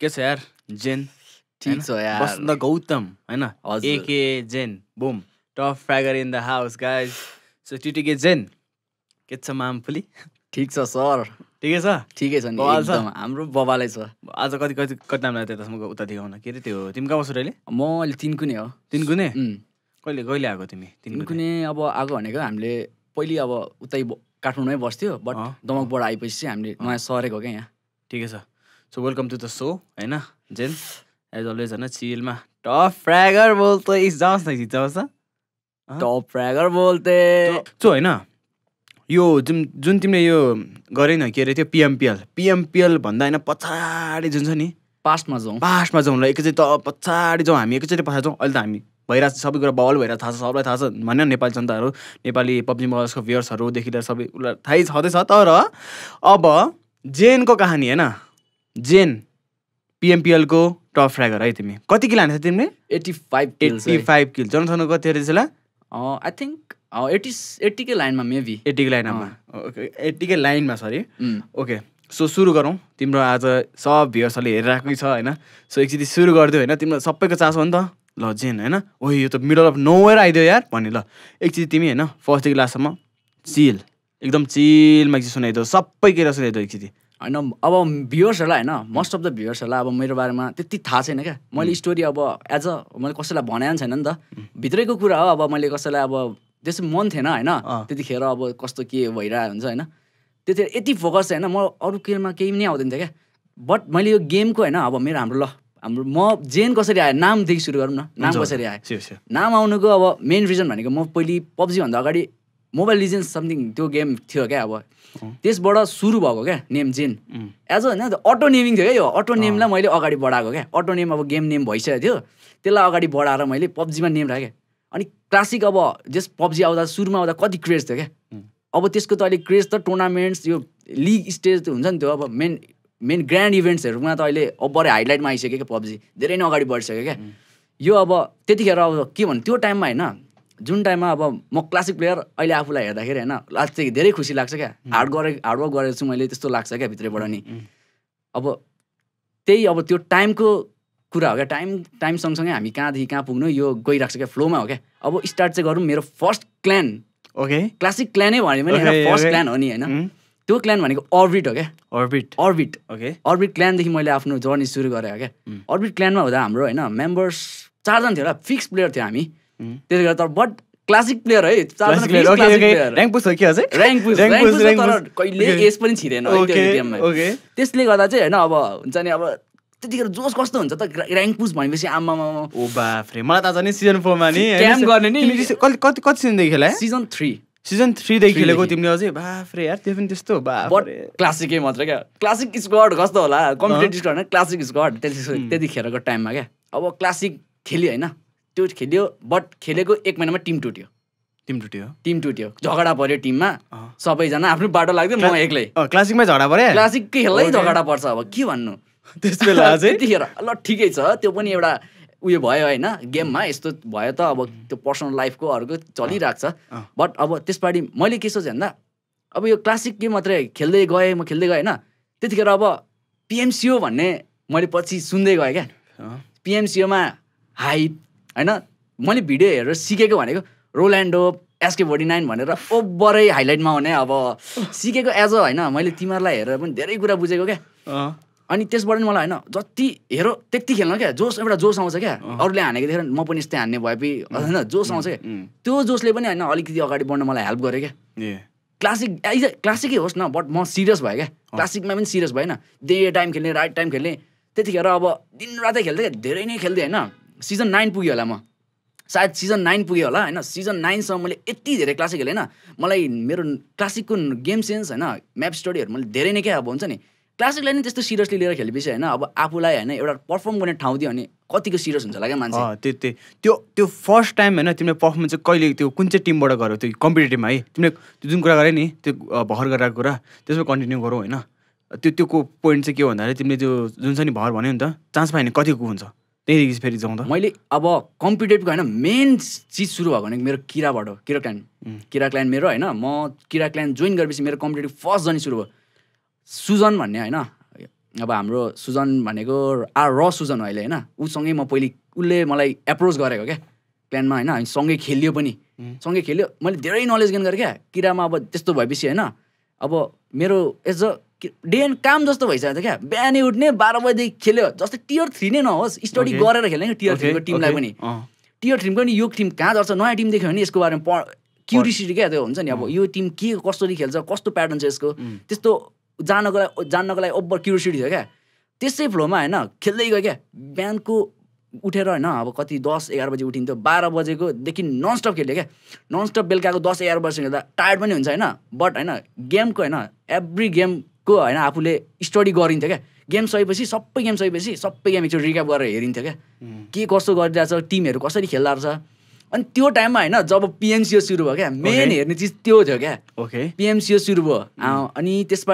के छ यार जेन ठिक छ यार बसन्त गौतम होइन एके जेन बुम top fragger in the house guys so टिटिके जेन के छ मामफुली ठिक छ सर ठिकै छ ठिकै छ नि एकदम हाम्रो बबालाई छ आज कति कति कति नाम लाग्यो त्यसमा उता देखाउन के अरे त्यो तिमी कहाँ बस्यो अहिले म अहिले तिनकुने हो तिनकुने कहिले कहिले आएको तिमी तिनकुने अब आएको भनेको हामीले पहिले अब उतै काठमाडौँमै बस्थ्यो बट दमकबाट आएपछि चाहिँ हामीले नयाँ सरेको क्या यहाँ ठिकै छ so welcome to the show होइन जेन एज अलवेज होइन चिलमा टप फ्र्यागर इज जाओस् न हिजाओस् टप फ्र्यागर बोल्थे सो होइन यो जुन जुन तिमीले यो गरेन के अरे त्यो पिएमपिएल पिएमपिएल भन्दा होइन पछाडि जुन छ नि पास्टमा जाउँ पास्टमा जाउँ ल एकैचोटि त पछाडि जाउँ हामी एकैचोटि पछाडि जाउँ अहिले त हामी भइरहेको छ सबै कुरा बल भइरहेको थाहा छ सबलाई थाहा छ भन्यो नेपाली जनताहरू नेपाली पब्जी मगजको भ्युयर्सहरूदेखि लिएर सबै उसलाई थाहै छँदैछ तर अब जेनको कहानी होइन जेन पिएमपिएलको टप फ्रागर है तिमी कति किल हानेको तिमीले eighty five eighty five kill जनसङ्ख्या कति रहेछ ल आई थिङ्क एट्टी एट्टीकै लाइनमा मेबी एट्टीकै लाइनमा ओके एट्टीकै लाइनमा सरी ओके सो सुरु गरौँ तिम्रो आज सब भ्युवर्सहरूले हेरिरहेकै छ होइन सो एकचोटि सुरु गरिदियो होइन तिम्रो सबैको चासो हो नि त ल जेन होइन ओ यो त मिडल अफ नो वेयर आइदियो यार भन्ने ल एकचोटि तिमी होइन फर्स्टदेखि लास्टसम्म चिल एकदम चिल एकचोटि सुनाइदियो सबै केरा सुनाइदियो एकचोटि होइन अब भ्युवर्सहरूलाई होइन मोस्ट अफ द भ्युवर्सहरूलाई अब मेरो बारेमा त्यति थाहा छैन क्या मैले स्टोरी hmm. अब एज अ मैले कसैलाई भने छैन नि त hmm. भित्रैको कुरा हो अब मैले कसैलाई अब त्यसो मन थिएन होइन त्यतिखेर अब कस्तो के भइरहेको हुन्छ होइन त्यतिखेर यति फोकस होइन म अरू केमा केही पनि आउँदैन थियो क्या बट मैले यो गेमको होइन अब मेरो हाम्रो ल हाम्रो म जेन कसरी आएँ नामदेखि सुरु गरौँ न नाम कसरी आएँ नाम आउनुको अब मेन रिजन भनेको म पहिले पब्जीभन्दा अगाडि मोबाइल लिजेन्स समथिङ त्यो गेम थियो क्या अब त्यसबाट सुरु भएको क्या नेम जेन एज होइन अटो नेमिङ थियो क्या यो अटो नेमलाई मैले अगाडि बढाएको क्या अटो नेम अब गेम नेम भइसकेको थियो त्यसलाई अगाडि बढाएर मैले पब्जीमा नेम राखेँ अनि क्लासिक अब जस पब्जी आउँदा सुरुमा आउँदा कति क्रेज थियो क्या अब त्यसको त अहिले क्रेज त टुर्नामेन्ट्स यो लिग स्टेज हुन्छ नि त्यो अब मेन मेन ग्रान्ड इभेन्ट्सहरूमा त अहिले अब बढी हाइलाइटमा आइसक्यो क्या पब्जी धेरै नै अगाडि बढिसक्यो क्या यो अब त्यतिखेर अब के भन्नु त्यो टाइममा होइन जुन टाइममा अब म क्लासिक प्लेयर अहिले आफूलाई हेर्दाखेरि होइन लास्ट चाहिँ धेरै खुसी लाग्छ क्या हार्ड गरे हार्डवर्क गरेको छु मैले त्यस्तो लाग्छ क्या भित्रैबाट नि अब त्यही अब त्यो टाइमको कुरा हो क्या टाइम टाइम सँगसँगै हामी कहाँदेखि कहाँ पुग्नु यो गइरहेको छ क्या फ्लोमा हो क्या अब स्टार्ट चाहिँ गरौँ मेरो फर्स्ट क्लान ओके क्लासिक क्लानै भने भने फर्स्ट प्लान हो नि होइन त्यो क्लान भनेको अर्बिट हो क्या अर्बिट अर्बिट ओके अर्बिट क्ल्यानदेखि मैले आफ्नो जर्नी सुरु गरेँ क्या अर्बिट क्लानमा हुँदा हाम्रो होइन मेम्बर्स चारजना थियो होला फिक्स प्लेयर थियो हामी त्यसले गर्दा तर बट क्लासिक प्लेयर है क्लासिक अझै तर कहिले एज पनि छिरेन त्यसले गर्दा चाहिँ होइन अब हुन्छ नि अब त्यतिखेर जोस कस्तो हुन्छ त ऱ्याङ्क पुस भनेपछि आमा ओ बाफ्रे मलाई थाहा छ नि सिजन फोरमा नि क्याम्प गर्ने नि कति कति सिजनदेखि खेला सिजन थ्री सिजन थ्रीदेखि खेलेको तिमीले अझै बाफ्रे यार त्यो पनि त्यस्तो बट क्लासिकै मात्र क्या क्लासिक स्क्वाड कस्तो होला कम्पिटेटिभ स्क्वाड होइन क्लासिक स्क्वाड त्यति त्यतिखेरको टाइममा क्या अब क्लासिक खेली होइन त्यो खेल्यो बट खेलेको एक महिनामा टिम टुट्यो टिम टुट्यो टिम टुट्यो झगडा पऱ्यो टिममा सबैजना आफ्नो बाटो लाग्थ्यो म एक्लै क्लासिकमै झगडा पऱ्यो क्लासिककै खेल्दै झगडा पर्छ अब के भन्नु त्यस बेला त्यतिखेर ल ठिकै छ त्यो पनि एउटा उयो भयो होइन गेममा यस्तो भयो त अब त्यो पर्सनल लाइफको अर्को चलिरहेको छ बट अब त्यसपालि मैले के सोचेँ भन्दा अब यो क्लासिक गेम मात्रै खेल्दै गएँ म खेल्दै गएँ होइन त्यतिखेर अब पिएमसिओ भन्ने मैले पछि सुन्दै गएँ क्या पिएमसिओमा हाइट होइन मैले भिडियो हेरेर सिकेको भनेको रोल्यान्डो एसके फोर्टी नाइन भनेर ओभरै हाइलाइटमा हुने अब सिकेको एज अ होइन मैले तिमीहरूलाई हेरेर पनि धेरै कुरा बुझेको क्या अनि त्यसबाट पनि मलाई होइन जति हेरो त्यति खेल्नु क्या जोस एउटा जोस आउँछ क्या अरूले हानेको देखेर म पनि यस्तै हान्ने भएपछि होइन जोस आउँछ क्या त्यो जोसले पनि होइन अलिकति अगाडि बढ्न मलाई हेल्प गर्यो क्या क्लासिक एज क्लासिकै होस् न बट म सिरियस भएँ क्या क्लासिकमा पनि सिरियस भएन डे टाइम खेल्ने राइट टाइम खेल्ने त्यतिखेर अब दिन दिनरातै खेल्थेँ धेरै नै खेल्थेँ होइन सिजन नाइन पुग्यो होला म सायद सिजन नाइन पुगेँ होला होइन सिजन नाइनसम्म मैले यति धेरै क्लासिक होइन मलाई मेरो क्लासिकको गेम सेन्स होइन म्याप स्टडीहरू मैले धेरै नै क्या अब हुन्छ नि क्लासिकलाई नै त्यस्तो सिरियसली लिएर खेलेपछि होइन अब आफूलाई होइन एउटा पर्फर्म गर्ने ठाउँ दियो भने कतिको सिरियस हुन्छ होला क्या मान्छे त्यो त्यो त्यो त्यो फर्स्ट टाइम होइन तिमीले पर्फर्मेन्स चाहिँ कहिले त्यो कुन चाहिँ टिमबाट गऱ्यो त्यो कम्पिटेटिभमा है तिमीले त्यो जुन कुरा गरे नि त्यो भर गरेर कुरा त्यसमा कन्टिन्यू गरौँ होइन त्यो त्यो पोइन्ट चाहिँ के भन्दाखेरि तिमीले त्यो जुन छ नि भर भन्यो नि त चान्स पायो भने कतिको हुन्छ देखि फेरि जाउँदा मैले अब कम्पिटेटिभको होइन मेन चिज सुरु भएको भने मेरो किराबाट किरा क्लान किरा क्लान मेरो होइन म किरा क्लान जोइन गरेपछि मेरो कम्पिटेटिभ फर्स्ट जर्नी सुरु भयो सुजन भन्ने होइन अब हाम्रो सुजन भनेको आ र सुजन हो अहिले होइन उसँगै म पहिले उसले मलाई एप्रोच गरेको क्या क्लानमा होइन हामी सँगै खेलियो पनि सँगै खेल्यो मैले धेरै नलेज गेन गरेँ क्या किरामा अब त्यस्तो भएपछि होइन अब मेरो एज अ डे एन्ड काम जस्तो भइसकेको थियो क्या बिहानै उठ्ने बाह्र बजीदेखि खेल्यो जस्तै टियर थ्री नै नहोस् स्टडी गरेर खेल्ने क्या टियर थ्रीको टिमलाई पनि टियर थ्रीको पनि यो टिम कहाँ जर्छ नयाँ टिम देख्यो भने यसको बारेमा पढ क्युरिसिटी क्या त्यो हुन्छ नि अब यो टिम के कसरी खेल्छ कस्तो प्याटर्न छ यसको त्यस्तो जानको लागि जान्नको लागि ओभर क्युरिसिटी थियो क्या त्यसै फ्लोमा होइन खेल्दै गयो क्या बिहानको उठेर होइन अब कति दस एघार बजी उठिन्थ्यो बाह्र बजेकोदेखि ननस्टप खेल्यो क्या ननस्टप बेलुकाको दस एघार बजीसँग खेल्दा टायर्ड पनि हुन्छ होइन बट होइन गेमको होइन एभ्री गेम को होइन आफूले स्टडी गरिन्थ्यो क्या गेम सकेपछि सबै गेम सकेपछि सबै गेम एकचोटि रिक्याप गरेर हेरिन्थ्यो क्या के कस्तो गरिरहेछ टिमहरू कसरी खेल्दा रहेछ अनि त्यो टाइममा होइन जब पिएमसिओ सुरु भयो क्या मेन हेर्ने चिज त्यो थियो क्या ओके पिएमसिओ सुरु भयो अनि त्यस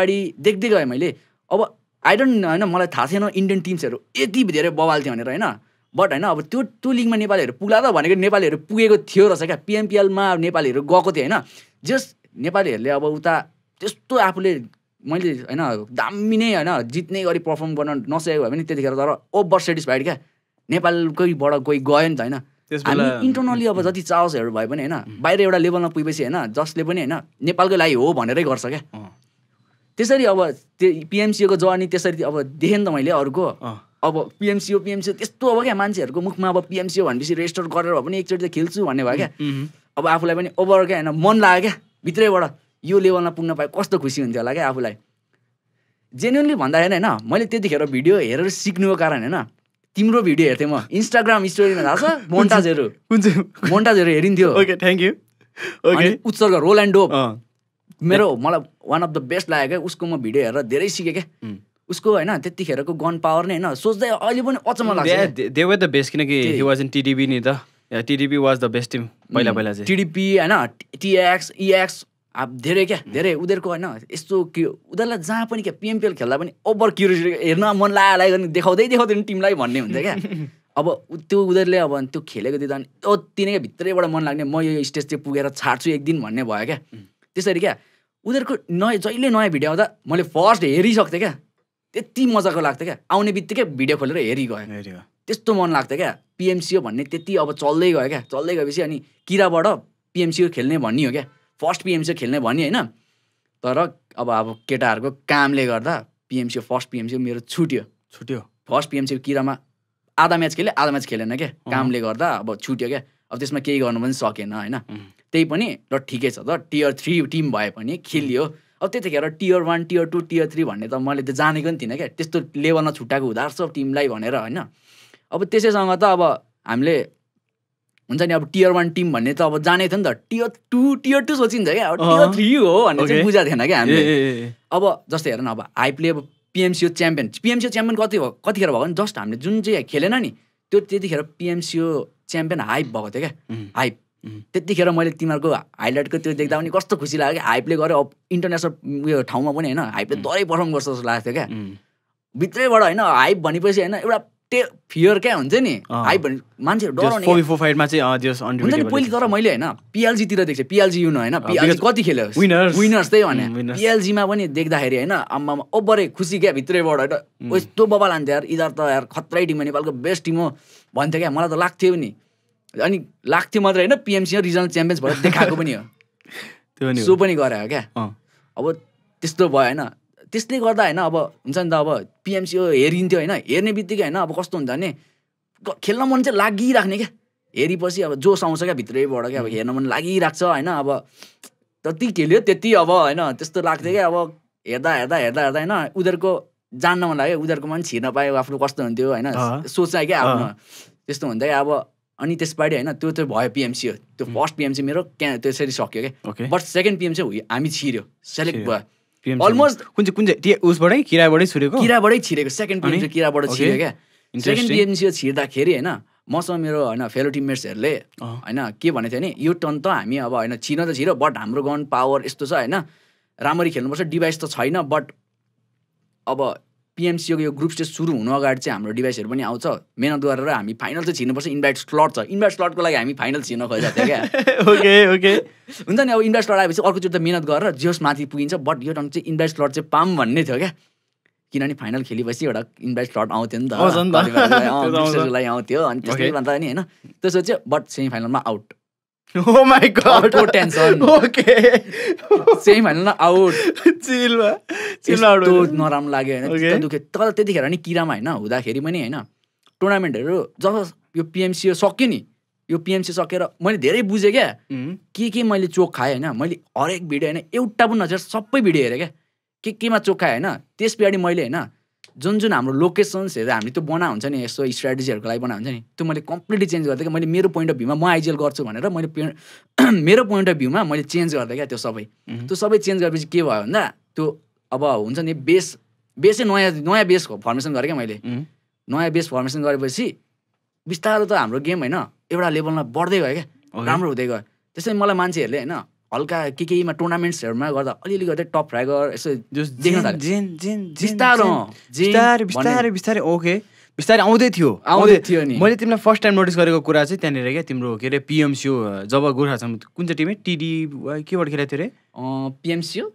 देख्दै गएँ मैले अब आई डोन्ट होइन मलाई थाहा थिएन इन्डियन टिम्सहरू यति धेरै बवाल थियो भनेर होइन बट होइन अब त्यो त्यो लिगमा नेपालीहरू पुग्ला त भनेको नेपालीहरू पुगेको थियो रहेछ क्या पिएमपिएलमा नेपालीहरू गएको थियो होइन जस्ट नेपालीहरूले अब उता त्यस्तो आफूले मैले होइन दामी नै होइन जित्ने गरी पर्फर्म गर्न नसकेको भए पनि त्यतिखेर तर ओभर सेटिस्फाइड क्या नेपालकैबाट कोही गयो नि त होइन हामी इन्टरनली अब जति चाओसहरू भए पनि होइन बाहिर एउटा लेभलमा पुगेपछि होइन जसले पनि होइन नेपालकै लागि हो भनेरै गर्छ क्या त्यसरी अब त्यो पिएमसिओको जर्नी त्यसरी अब देखेँ नि त मैले अर्को अब पिएमसिओ पिएमसिओ त्यस्तो अब क्या मान्छेहरूको मुखमा अब पिएमसिओ भनेपछि रेजिस्टर गरेर भए पनि एकचोटि त खेल्छु भन्ने भयो क्या अब आफूलाई पनि ओभर क्या होइन मन लाग्यो क्या भित्रैबाट यो लेभलमा पुग्न पाएँ कस्तो खुसी हुन्थ्यो होला क्या आफूलाई जेन्युनली भन्दाखेरि होइन मैले त्यतिखेर भिडियो हेरेर सिक्नुको कारण होइन तिम्रो भिडियो हेर्थेँ म इन्स्टाग्राम स्टोरीमा थाहा छ मोन्टाजहरू कुन चाहिँ मोन्टाजहरू हेरिन्थ्यो okay thank you okay Utsarga roll and dope मेरो मलाई वान अफ द बेस्ट लाग्यो क्या उसको म भिडियो हेरेर धेरै सिकेँ क्या उसको होइन त्यतिखेरको गन पावर नै होइन सोच्दै अहिले पनि अचम्म लाग्छ दे द बेस्ट किनकि हि वाज इन नि त TDP was the best team पहिला पहिला चाहिँ टिडिपी होइन टिएक्स इएक्स अब धेरै क्या धेरै उनीहरूको होइन यस्तो के उनीहरूलाई जहाँ पनि क्या पिएमपिएल खेल्दा पनि ओभर क्युरियस हेर्न मन लाग्यो भने देखाउँदै देखाउँदैन टिमलाई भन्ने हुन्छ क्या अब त्यो उनीहरूले अब त्यो खेलेको दिँदा अनि तिनीकै नै क्या भित्रैबाट मन लाग्ने म यो स्टेज चाहिँ पुगेर छाड्छु एक दिन भन्ने भयो क्या त्यसरी क्या उनीहरूको नयाँ जहिले नयाँ भिडियो आउँदा मैले फर्स्ट हेरिसक्थेँ क्या त्यति मजाको लाग्थ्यो क्या आउने बित्तिकै भिडियो खोलेर हेरि गयो त्यस्तो मन लाग्थ्यो क्या पिएमसिओ भन्ने त्यति अब चल्दै गयो क्या चल्दै गएपछि अनि किराबाट पिएमसिओ खेल्ने भन्ने हो क्या फर्स्ट पिएमसी खेल्ने भन्यो होइन तर अब अब केटाहरूको कामले गर्दा पिएमसी फर्स्ट पिएमसी मेरो छुट्यो छुट्यो फर्स्ट पिएमसी किरामा आधा म्याच खेल्यो आधा म्याच खेलेन क्या कामले गर्दा अब छुट्यो क्या अब त्यसमा केही गर्नु पनि सकेन होइन त्यही पनि र ठिकै छ त टियर थ्री टिम भए पनि खेलियो अब त्यतिखेर tier one tier two tier three भन्ने त मैले त जानेको पनि थिइनँ क्या त्यस्तो लेभलमा छुट्याएको हुँदा रहेछ टिमलाई भनेर होइन अब त्यसैसँग त अब हामीले हुन्छ नि अब टियर वान टिम भन्ने त अब जाने थियो नि त टियर टू टियर टू सोचिन्छ क्या अब टियर थ्री हो भन्ने चाहिँ बुझा थिएन क्या हामीले अब जस्तै हेर न अब आइपिले अब पिएमसिओ च्याम्पियन पिएमसिओ च्याम्पियन कति भयो कतिखेर भयो नि जस्ट हामीले जुन चाहिँ खेलेन नि त्यो त्यतिखेर पिएमसिओ च्याम्पियन हाइप भएको थियो क्या हाइप त्यतिखेर मैले तिमीहरूको हाइलाइटको त्यो देख्दा पनि कस्तो खुसी लाग्यो कि हाइपले गऱ्यो अब इन्टरनेसनल उयो ठाउँमा पनि होइन हाइपले डरै पर्फर्म गर्छ जस्तो लाग्थ्यो क्या भित्रैबाट होइन हाइप भनेपछि होइन एउटा त्यो फियर क्या हुन्छ नि हाई भने मान्छेहरू हुन्छ नि पहिले तर मैले होइन पिएलजीतिर देख्छु पिएलजी युन होइन पिएलजी कति खेल्यो विनर्स त्यही भने पिएलजीमा पनि देख्दाखेरि होइन आम्मामा ओभरै खुसी क्या भित्रैबाट होइन यस्तो बबा लान्थ्यो यार इधर त यार खत्रै टिम नेपालको बेस्ट टिम हो भन्थ्यो क्या मलाई त लाग्थ्यो नि अनि लाग्थ्यो मात्रै होइन पिएमसी रिजनल च्याम्पियन्स भएर देखाएको पनि हो त्यो सो पनि गरे हो क्या अब त्यस्तो भयो होइन त्यसले गर्दा होइन अब हुन्छ नि त अब पिएमसिओ हेरिन्थ्यो होइन हेर्ने बित्तिकै होइन अब कस्तो हुन्छ भने खेल्न मन चाहिँ लागिराख्ने क्या हेरेपछि अब जोस आउँछ क्या भित्रैबाट क्या अब हेर्न मन लागिरहेको छ होइन अब जति खेल्यो त्यति अब होइन त्यस्तो लाग्थ्यो क्या अब हेर्दा हेर्दा हेर्दा हेर्दा होइन उनीहरूको जान्न मन लाग्यो उनीहरूको मन छिर्न पायो आफ्नो कस्तो हुन्थ्यो होइन सोचायो क्या आफ्नो त्यस्तो हुँदै अब अनि त्यसपछाडि होइन त्यो त भयो पिएमसी हो त्यो फर्स्ट पिएमसी मेरो त्यहाँ त्यसरी सक्यो क्या बट सेकेन्ड पिएमसी हामी छिर्यो सेलेक्ट भयो अलमोस्ट कुन चाहिँ कुन चाहिँ उसबाटै किराबाटै छिरेको किराबाटै छिरेको सेकेन्ड पिएम चाहिँ किराबाट छिरेको क्या सेकेन्ड पिएमसी छिर्दाखेरि होइन मसँग मेरो होइन फेलो टिममेट्सहरूले होइन के भनेको थियो भने यो टर्न त हामी अब होइन छिर्न त छिरो बट हाम्रो गन पावर यस्तो छ होइन राम्ररी खेल्नुपर्छ डिभाइस त छैन बट अब पिएमसीको यो ग्रुप स्टेज सुरु हुनु अगाडि चाहिँ हाम्रो डिभाइसहरू पनि आउँछ मेहनत गरेर हामी फाइनल चाहिँ छिर्नुपर्छ इन्भाइट स्लट छ इन्भाइट स्लटको लागि हामी फाइनल छिर्न खोजेको थियो क्या ओके ओके हुन्छ नि अब इन्भाइट स्लट आएपछि अर्कोचोटि त मेहनत गरेर जियोस् माथि पुगिन्छ बट यो टाइम चाहिँ इन्भाइट स्लट चाहिँ पाम भन्ने थियो क्या किनभने फाइनल खेलेपछि एउटा इन्भाइट स्लट आउँथ्यो नि त लागि आउँथ्यो अनि त्यसले भन्दा नि होइन त्यसो चाहिँ बट सेमी फाइनलमा आउट Oh नराम्रो लाग्यो होइन दुख्यो तर त्यतिखेर नि किरामा होइन हुँदाखेरि पनि होइन टुर्नामेन्टहरू जब यो पिएमसी सक्यो नि यो पिएमसी सकेर मैले धेरै बुझेँ क्या के के मैले चोक खाएँ होइन मैले हरेक भिडियो होइन एउटा पनि नजर सबै भिडियो हेरेँ क्या के केमा चोक खाएँ होइन त्यस पछाडि मैले होइन जुन जुन हाम्रो लोकेसन्स हेरेर हामी त्यो बना हुन्छ नि यस्तो स्ट्राटेजीहरूको लागि बना हुन्छ नि त्यो मैले कम्प्लिटली चेन्ज गर्दै मैले मेरो पोइन्ट अफ भ्यूमा म आइजिएल गर्छु भनेर मैले मेरो पोइन्ट अफ भ्यूमा मैले चेन्ज गर्दै क्या त्यो सबै त्यो सबै चेन्ज गरेपछि के भयो भन्दा त्यो अब हुन्छ नि बेस बेसै नयाँ नयाँ बेस फर्मेसन गरेँ क्या मैले नयाँ बेस फर्मेसन गरेपछि बिस्तारो त हाम्रो गेम होइन एउटा लेभलमा बढ्दै गयो क्या राम्रो हुँदै गयो त्यसै मलाई मान्छेहरूले होइन हल्का के केमा टुर्नामेन्ट्सहरूमा गर्दा अलिअलि गर्दै टप फ्राइगर यसो बिस्तारै बिस्तारै ओके बिस्तारै आउँदै थियो आउँदै थियो नि मैले तिमीलाई फर्स्ट टाइम नोटिस गरेको कुरा चाहिँ त्यहाँनिर क्या तिम्रो के अरे पिएमसिओ जब छ कुन चाहिँ टिमै टिडी केबाट खेलेको थियो अरे पिएमसिओ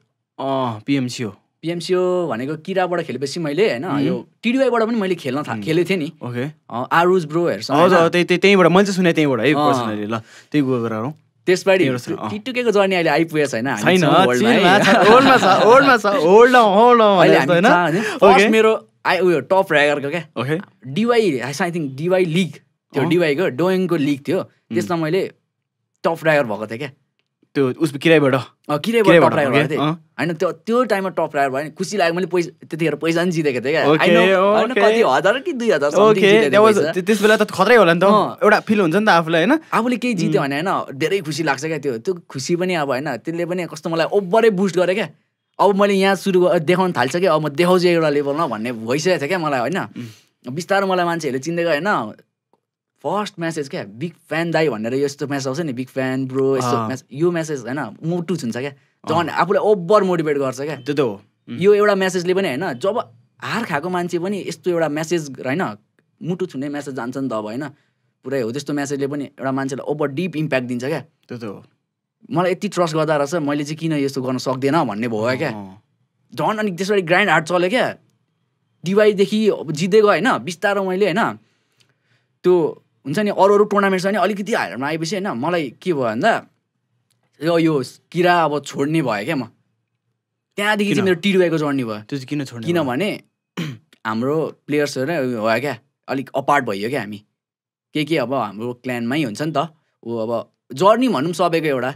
पिएमसिओ पिएमसिओ भनेको किराबाट खेलेपछि मैले होइन यो टिडिवाईबाट पनि मैले खेल्न थाहा खेलेको थिएँ नि ओके आरुज ब्रोहरूसँग त्यही त्यहीबाट मैले चाहिँ सुने त्यहीँबाट है ल त्यही गएर त्यसबाट टिटुकेको जर्नी अहिले आइपुगेको छैन मेरो आई उयो टप ऱ्यागरको क्या डिवाई आई थिङ्क डिवाई लिग त्यो डिवाईको डोइङको लिग थियो त्यसमा मैले टप ऱ्यागर भएको थिएँ क्या त्यो उस किरायबाट किरायबाट टप थिएँ होइन त्यो त्यो टाइममा टप राखेर भयो नि खुसी लाग्यो मैले पैसा त्यतिखेर पैसा पनि जितेको थिएँ क्या कति हजार कि दुई हजार त्यस बेला त खतरै होला नि त एउटा फिल हुन्छ नि त आफूलाई होइन आफूले केही जित्यो भने होइन धेरै खुसी लाग्छ क्या त्यो त्यो खुसी पनि अब होइन त्यसले पनि कस्तो मलाई ओभरै बुस्ट गरेँ क्या अब मैले यहाँ सुरु देखाउन थाल्छ कि अब म देखाउँछु एउटा लेभलमा भन्ने भइसकेको थियो क्या मलाई होइन बिस्तारो मलाई मान्छेहरूले चिन्दै गयो होइन फर्स्ट म्यासेज क्या बिग फ्यान दाई भनेर यस्तो म्यासेज आउँछ नि बिग फ्यान ब्रो यस्तो म्यासेज यो म्यासेज होइन मुटु छुन्छ क्या झन् आफूलाई ओभर मोटिभेट गर्छ क्या त्यो त हो यो एउटा म्यासेजले पनि होइन जब हार खाएको मान्छे पनि यस्तो एउटा म्यासेज होइन मुटु छुने म्यासेज जान्छ नि त अब होइन पुरै हो त्यस्तो म्यासेजले पनि एउटा मान्छेलाई ओभर डिप इम्प्याक्ट दिन्छ क्या त्यो त हो मलाई यति ट्रस्ट गर्दा रहेछ मैले चाहिँ किन यस्तो गर्न सक्दैन भन्ने भयो क्या झन् अनि त्यसपछि ग्रान्ड हार्ट चल्यो क्या अब जित्दै गयो होइन बिस्तारो मैले होइन त्यो हुन्छ नि अरू अरू टुर्नामेन्ट छ नि अलिकति हारेरमा आएपछि होइन मलाई के भयो भन्दा यो किरा अब छोड्ने भयो क्या म त्यहाँदेखि चाहिँ मेरो टिडुवाईको जर्नी भयो त्यो चाहिँ किन छोड्ने किनभने हाम्रो प्लेयर्सहरू भयो क्या अलिक अपार्ट भइयो क्या हामी के के अब हाम्रो क्ल्यानमै हुन्छ नि त ऊ अब जर्नी भनौँ सबैको एउटा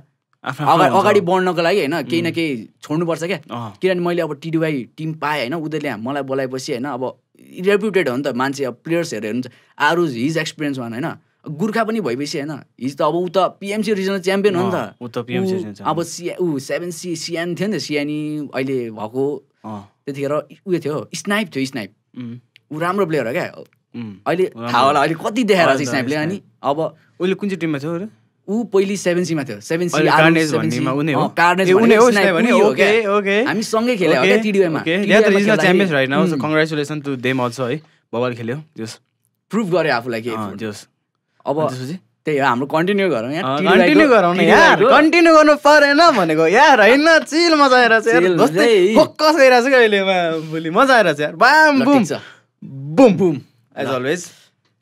अगाडि अगाडि बढ्नको लागि होइन केही न केही छोड्नुपर्छ क्या किनभने मैले अब टिडिवाई टिम पाएँ होइन उनीहरूले मलाई बोलाएपछि होइन अब रेप्युटेड हो नि त मान्छे अब प्लेयर्सहरू हेर्नुहुन्छ आरुज हिज एक्सपिरियन्स वान होइन गुर्खा पनि भएपछि होइन हिज त अब ऊ त पिएमसी रिजनल च्याम्पियन हो नि त पिएमसी अब सिया ऊ सेभेन सी सिएन थियो नि त सियानी अहिले भएको त्यतिखेर उयो थियो स्नाइप थियो स्नाइप ऊ राम्रो प्लेयर हो क्या अहिले थाहा होला अहिले कति देखाएर चाहिँ स्नाइपले अनि अब उसले कुन चाहिँ टिममा थियो ऊ पहिले सेभेन सीमा थियो सेभेन सी कार्नेज भन्नेमा हो कार्नेज उनी हो ओके ओके हामी सँगै खेल्यौ ओके टिडीएमा ओके ले त regional champions right now so congratulation to them also है बबल खेल्यो जस प्रूफ गरे आफुलाई के हो जस अब त्यही हो हाम्रो कन्टिन्यू गरौँ यहाँ कन्टिन्यू गरौँ यार कन्टिन्यू गर्नु परेन भनेको यार होइन चिल मजा आइरहेको छ फोकस कस्तो आइरहेको छ कहिले भोलि मजा आइरहेको छ यार bam boom boom boom as always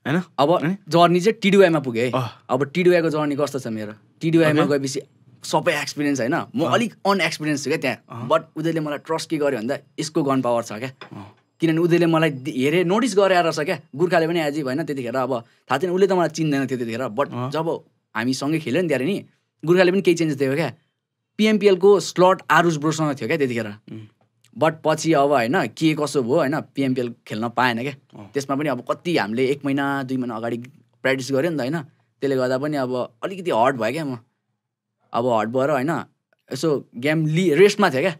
होइन अब जर्नी चाहिँ टिडिआईमा पुगेँ है अब टिडुआईको जर्नी कस्तो छ मेरो टिडिवाईमा गएपछि सबै एक्सपिरियन्स होइन म अलिक अनएक्सपिरियन्स छु क्या त्यहाँ बट उनीहरूले मलाई ट्रस्ट के गर्यो भन्दा यसको गन पावर छ क्या किनभने उनीहरूले मलाई हेरे नोटिस गरेर छ क्या गोर्खाले पनि आज भएन त्यतिखेर अब थाहा थिएन उसले त मलाई चिन्दैन थियो त्यतिखेर बट जब हामी सँगै खेल्यो नि त्यहाँ नि गोर्खाले पनि केही चेन्जेस दियो क्या पिएमपिएलको स्लट आरुज ब्रोसँग थियो क्या त्यतिखेर बट पछि अब होइन के कसो भयो होइन पिएमपिएल खेल्न पाएन क्या त्यसमा पनि अब कति हामीले एक महिना दुई महिना अगाडि प्र्याक्टिस गऱ्यो नि त होइन त्यसले गर्दा पनि अब अलिकति हट भयो क्या म अब हट भएर होइन यसो गेम लि रेस्टमा थिएँ क्या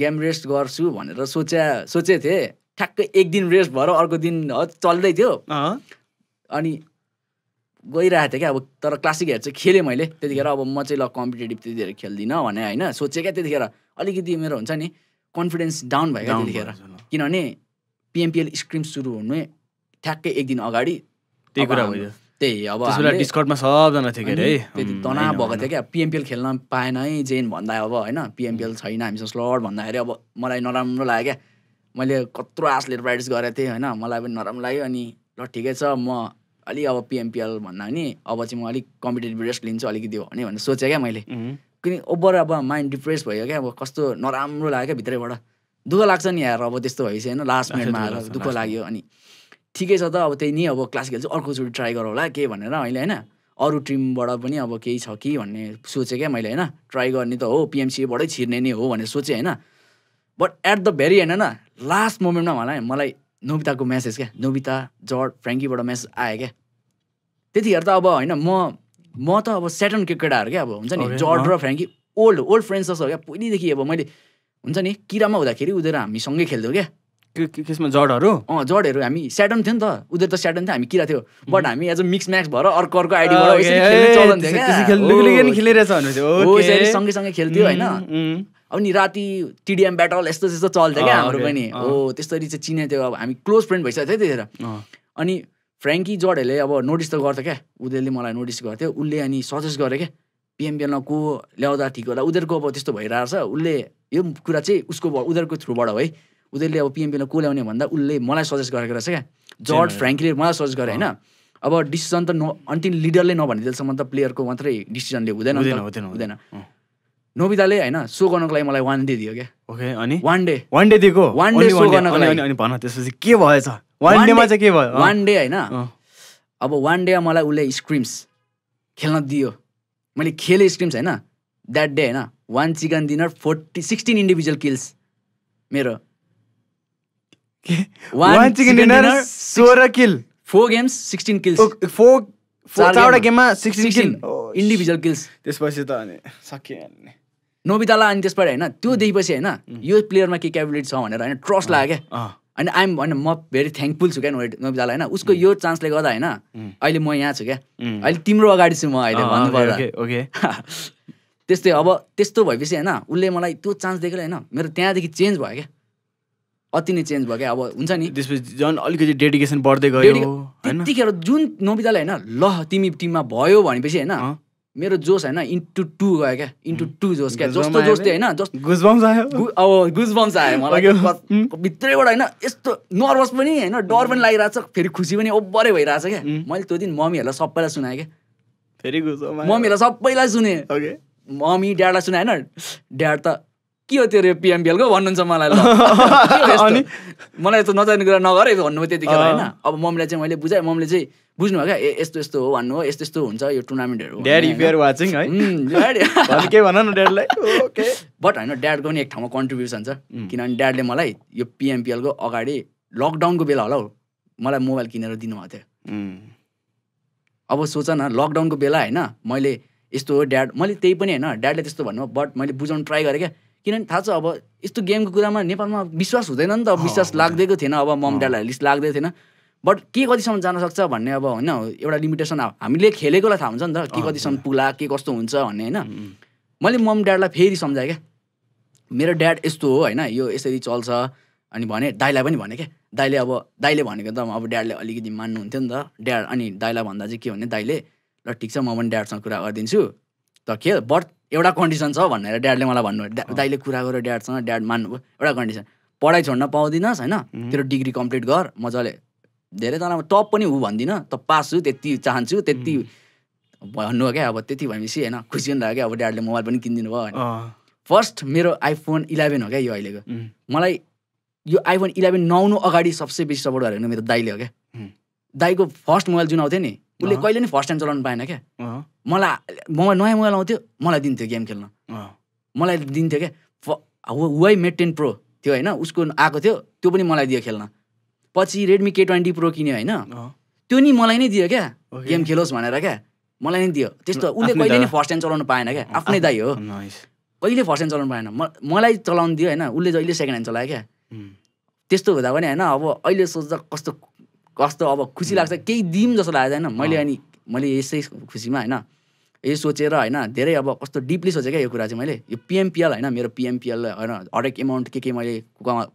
गेम रेस्ट गर्छु भनेर सोचे सोचेको थिएँ ठ्याक्कै एक दिन रेस्ट भएर अर्को दिन चल्दै थियो अनि गइरहेको थिएँ क्या अब तर क्लासिक चाहिँ खेलेँ मैले त्यतिखेर अब म चाहिँ ल कम्पिटेटिभ त्यतिखेर खेल्दिनँ भने होइन सोचेँ क्या त्यतिखेर अलिकति मेरो हुन्छ नि कन्फिडेन्स डाउन भयो त्यतिखेर किनभने पिएमपिएल स्क्रिम सुरु हुनु ठ्याक्कै एक दिन अगाडि त्यही कुरा भयो त्यही अब सबजना थियो के अरे है तनाव भएको थियो क्या पिएमपिएल खेल्न पाएन है जेन भन्दा अब होइन पिएमपिएल छैन हामीसँग स्लट भन्दाखेरि अब मलाई नराम्रो लाग्यो क्या मैले कत्रो आसले लिएर प्र्याक्टिस गरेको थिएँ होइन मलाई पनि नराम्रो लाग्यो अनि ल ठिकै छ म अलिक अब पिएमपिएल भन्दा पनि अब चाहिँ म अलिक कम्पिटेटिभ रेस्ट लिन्छु अलिकति भने भनेर सोचेँ क्या मैले किनकि ओभर अब माइन्ड डिप्रेस भयो क्या अब कस्तो नराम्रो लाग्यो क्या भित्रैबाट दुःख लाग्छ नि यार अब त्यस्तो भइसक्यो होइन लास्ट मिनटमा आएर दुःख लाग्यो अनि ठिकै छ त अब त्यही नि अब क्लास खेल्छु अर्कोचोटि ट्राई गरौँ होला के भनेर अहिले होइन अरू टिमबाट पनि अब केही छ कि भन्ने सोचेँ क्या मैले होइन ट्राई गर्ने त हो पिएमसीबाटै छिर्ने नै हो भनेर सोचेँ होइन बट एट द भेरी होइन लास्ट मोमेन्टमा मलाई मलाई नोबिताको म्यासेज क्या नोबिता जर्ड फ्रेङ्कीबाट म्यासेज आयो क्या त्यतिखेर त अब होइन म म त अब सेटनको केटाहरू क्या अब हुन्छ नि जर्ड र फ्रेङ्की ओल्ड ओल्ड फ्रेन्ड्स जस्तो क्या पहिलेदेखि अब मैले हुन्छ नि किरामा हुँदाखेरि उनीहरू हामी सँगै खेल्थ्यौँ क्या त्यसमा जडहरू अँ जडहरू हामी स्याटन थियो नि त उनीहरू त स्याटन थियो हामी किरा थियो बट hmm. हामी एज अ मिक्स म्याक्स भएर अर्को अर्को आइडी सँगै सँगै खेल्थ्यो hmm, होइन hmm। अब नि राति टिडिएम ब्याटल यस्तो त्यस्तो चल्थ्यो क्या हाम्रो पनि हो त्यस्तरी चाहिँ थियो अब हामी क्लोज फ्रेन्ड भइसकेको थियो त्यतिखेर अनि फ्रेङ्की जडहरूले अब नोटिस त गर्थ्यो क्या उनीहरूले मलाई नोटिस गर्थ्यो उसले अनि सजेस्ट गरेँ क्या पिएमपिएलमा को ल्याउँदा ठिक होला उनीहरूको अब त्यस्तो भइरहेको छ उसले यो कुरा चाहिँ उसको उनीहरूको थ्रुबाट है उनीहरूले अब पिएमपिएलमा को ल्याउने भन्दा उसले मलाई सजेस्ट गरेको रहेछ क्या जड फ्रेङ्कीले मलाई सजेस्ट गरे होइन अब डिसिजन त न अन्तिम लिडरले नभनिदिएसम्म त प्लेयरको मात्रै डिसिजनले हुँदैन हुँदैन नोबिताले होइन सो गर्नको लागि मलाई वान डे दियो क्या ओके अनि वान डे वान डे दिएको वान डे सो गर्नको लागि अनि भन त्यसपछि के भएछ वान डेमा चाहिँ के भयो वान डे होइन अब वान डेमा मलाई उसले स्क्रिम्स खेल्न दियो मैले खेलेँ स्क्रिम्स होइन द्याट डे होइन one chicken dinner forty sixteen individual kills मेरो वान चिकन डिनर सोह्र kill four games sixteen kills four चारवटा गेममा सिक्सटिन किल इन्डिभिजुअल किल्स त्यसपछि त अनि सकियो नोबितालाई अनि त्यसबाट होइन त्यो mm. देखेपछि होइन mm. यो प्लेयरमा के क्याबिलिटी छ भनेर होइन ट्रस्ट लाग्यो क्या होइन आइएम होइन म भेरी थ्याङ्कफुल छु क्या नोट नोबितालाई होइन उसको यो चान्सले गर्दा होइन अहिले म यहाँ छु क्या अहिले तिम्रो अगाडि छु म अहिले भन्नु ओके त्यस्तै अब त्यस्तो भएपछि होइन उसले मलाई त्यो चान्स दिएको होइन मेरो त्यहाँदेखि चेन्ज भयो क्या अति नै चेन्ज भयो क्या अब हुन्छ नि त्यसपछि झन् अलिकति डेडिकेसन बढ्दै गयो त्यतिखेर जुन नोबिताले होइन ल तिमी टिममा भयो भनेपछि होइन मेरो जोस होइन इन्टु टू गयो क्या इन्टु टू जोस क्या जस्तो जोस थियो होइन आयो अब गुजबम्स आयो मलाई भित्रैबाट होइन यस्तो नर्भस पनि होइन डर पनि लागिरहेको छ फेरि खुसी पनि ओभरै भइरहेछ क्या मैले त्यो दिन मम्मीहरूलाई सबैलाई सुनाएँ क्या फेरि मम्मीहरूलाई सबैलाई सुने मम्मी ड्याडलाई सुने होइन ड्याड त के हो त्यो पिएमबिएलको भन्नुहुन्छ मलाई मलाई यस्तो नजाने कुरा नगरे भन्नुभयो त्यतिखेर होइन अब मम्मीलाई चाहिँ मैले बुझाएँ मम्मीले चाहिँ बुझ्नु भयो क्या यस्तो यस्तो हो भन्नु हो यस्तो यस्तो हुन्छ यो टुर्नामेन्टहरू बट होइन ड्याडको पनि एक ठाउँमा कन्ट्रिब्युसन छ किनभने ड्याडले मलाई यो पिएमपिएलको अगाडि लकडाउनको बेला होला हौ मलाई मोबाइल किनेर दिनुभएको थियो अब सोच न लकडाउनको बेला होइन मैले यस्तो हो ड्याड मैले त्यही पनि होइन ड्याडले त्यस्तो भन्नु बट मैले बुझाउनु ट्राई गरेँ क्या किनभने थाहा छ अब यस्तो गेमको कुरामा नेपालमा विश्वास हुँदैन नि त विश्वास लाग्दैको थिएन अब मम ड्याडलाई लिस्ट लाग्दै थिएन बट के कतिसम्म जान सक्छ भन्ने अब होइन एउटा लिमिटेसन अब हामीले खेलेकोलाई थाहा हुन्छ नि त के कतिसम्म पुग्ला के कस्तो हुन्छ भन्ने होइन मैले मम ड्याडलाई फेरि सम्झाएँ क्या मेरो ड्याड यस्तो हो होइन यो यसरी चल्छ अनि भने दाइलाई पनि भने क्या दाइले अब दाइले भनेको त अब ड्याडले अलिकति मान्नुहुन्थ्यो नि त ड्याड अनि दाइलाई भन्दा चाहिँ के भने दाइले ल ठिक छ म पनि ड्याडसँग कुरा गरिदिन्छु त के बट एउटा कन्डिसन छ भनेर ड्याडले मलाई भन्नु दाइले कुरा गरेर ड्याडसँग ड्याड मान्नुभयो एउटा कन्डिसन पढाइ छोड्न पाउँदिनस् होइन तेरो डिग्री कम्प्लिट गर मजाले धेरैजनामा टप पनि हो भन्दिनँ त पास छु त्यति चाहन्छु त्यति भन्नु हो क्या अब त्यति भनेपछि होइन खुसी पनि लाग्यो क्या अब ड्याडले मोबाइल पनि किनिदिनु भयो होइन फर्स्ट मेरो आइफोन इलेभेन हो क्या यो अहिलेको मलाई यो आइफोन इलेभेन नआउनु अगाडि सबसे बेसी सपोर्ट गरेर मेरो दाइले हो क्या दाईको फर्स्ट मोबाइल जुन आउँथ्यो नि उसले कहिले पनि फर्स्ट टाइम चलाउनु पाएन क्या मलाई म नयाँ मोबाइल आउँथ्यो मलाई दिन्थ्यो गेम खेल्न मलाई दिन्थ्यो क्या वाइ मेट टेन प्रो थियो होइन उसको आएको थियो त्यो पनि मलाई दियो खेल्न पछि रेडमी के ट्वेन्टी प्रो किन्यो होइन त्यो नि मलाई नै दियो क्या गेम खेलोस् भनेर क्या मलाई नै दियो त्यस्तो उसले कहिले नै फर्स्ट ह्यान्ड चलाउनु पाएन क्या आफ्नै दाइ हो कहिले फर्स्ट ह्यान्ड चलाउनु पाएन मलाई चलाउनु दियो होइन उसले जहिले सेकेन्ड ह्यान्ड चलायो क्या त्यस्तो हुँदा पनि होइन अब अहिले सोच्दा कस्तो कस्तो अब खुसी लाग्छ केही दिउँ जस्तो लागेको होइन मैले अनि मैले यसै खुसीमा होइन यो सोचेर होइन धेरै अब कस्तो डिपली सोचेँ क्या यो कुरा चाहिँ मैले यो पिएमपिएल होइन मेरो पिएमपिएल होइन हरेक एमाउन्ट के के मैले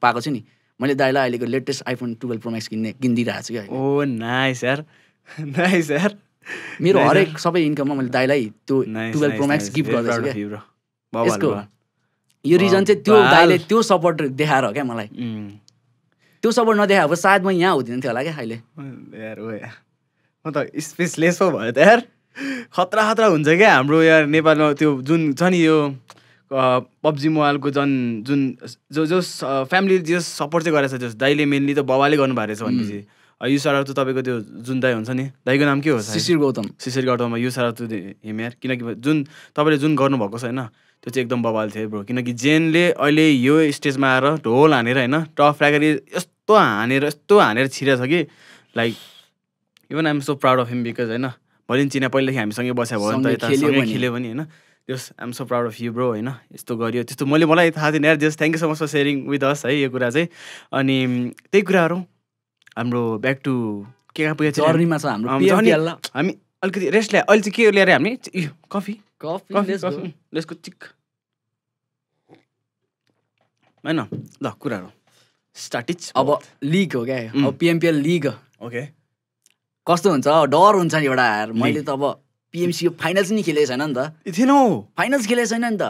पाएको छु नि मैले दाइलाई अहिलेको लेटेस्ट आइफोन टुवेल्भ प्रोम्याक्स किन्ने किनिदिइरहेको छु कि ओ नाइस यार नाइस यार मेरो हरेक सबै इन्कममा मैले दाइलाई त्यो टुवेल्भ प्रोम्याक्स गिफ्ट गर्दैछु क्या यसको यो रिजन चाहिँ त्यो दाइले त्यो सपोर्ट देखाएर हो क्या मलाई त्यो सपोर्ट नदेखाए अब सायद म यहाँ हुँदिनँ थियो होला क्या अहिले यार ओ यार म त स्पेसलेस पो भयो त यार खतरा खतरा हुन्छ क्या हाम्रो यार नेपालमा त्यो जुन छ नि यो पब्जी मोबाइलको जन जुन जो जो फ्यामिली जे सपोर्ट चाहिँ गरेको छ त्यस दाइले मेनली त बाबाले गर्नुभएको रहेछ भनेपछि यो सरा त तपाईँको त्यो जुन दाई हुन्छ नि दाईको नाम के हो शिशिर गौतम शिशिर गौतम यो सरा त हिमेर किनकि जुन तपाईँले जुन गर्नुभएको छ होइन त्यो चाहिँ एकदम बवाल थियो ब्रो किनकि जेनले अहिले यो स्टेजमा आएर ढोल हानेर होइन टफ राखेर यस्तो हानेर यस्तो हानेर छिरेको छ कि like even I'm so proud of him because होइन भोलि चिना पहिलादेखि हामीसँगै बसेको भयो नि त यता खेल्यो पनि होइन just I'm so proud of you bro होइन यस्तो गऱ्यो त्यस्तो मैले मलाई थाहा थिएन यार just thank you so much for sharing with us है यो कुरा चाहिँ अनि त्यही कुराहरू हाम्रो ब्याक टु के कहाँ पुगेको छ हामी अलिकति रेस्ट ल्यायो अहिले चाहिँ के ल्याएर हामी कफी कफी यसको चिक होइन ल कुराहरू स्टार्टिच अब लिग हो क्या पिएमपिएल लिग ओके कस्तो हुन्छ डर हुन्छ नि एउटा मैले त अब पिएमसीको फाइनल्स नि खेलेको छैन नि त थिएनौ फाइनल्स खेलेको छैन नि त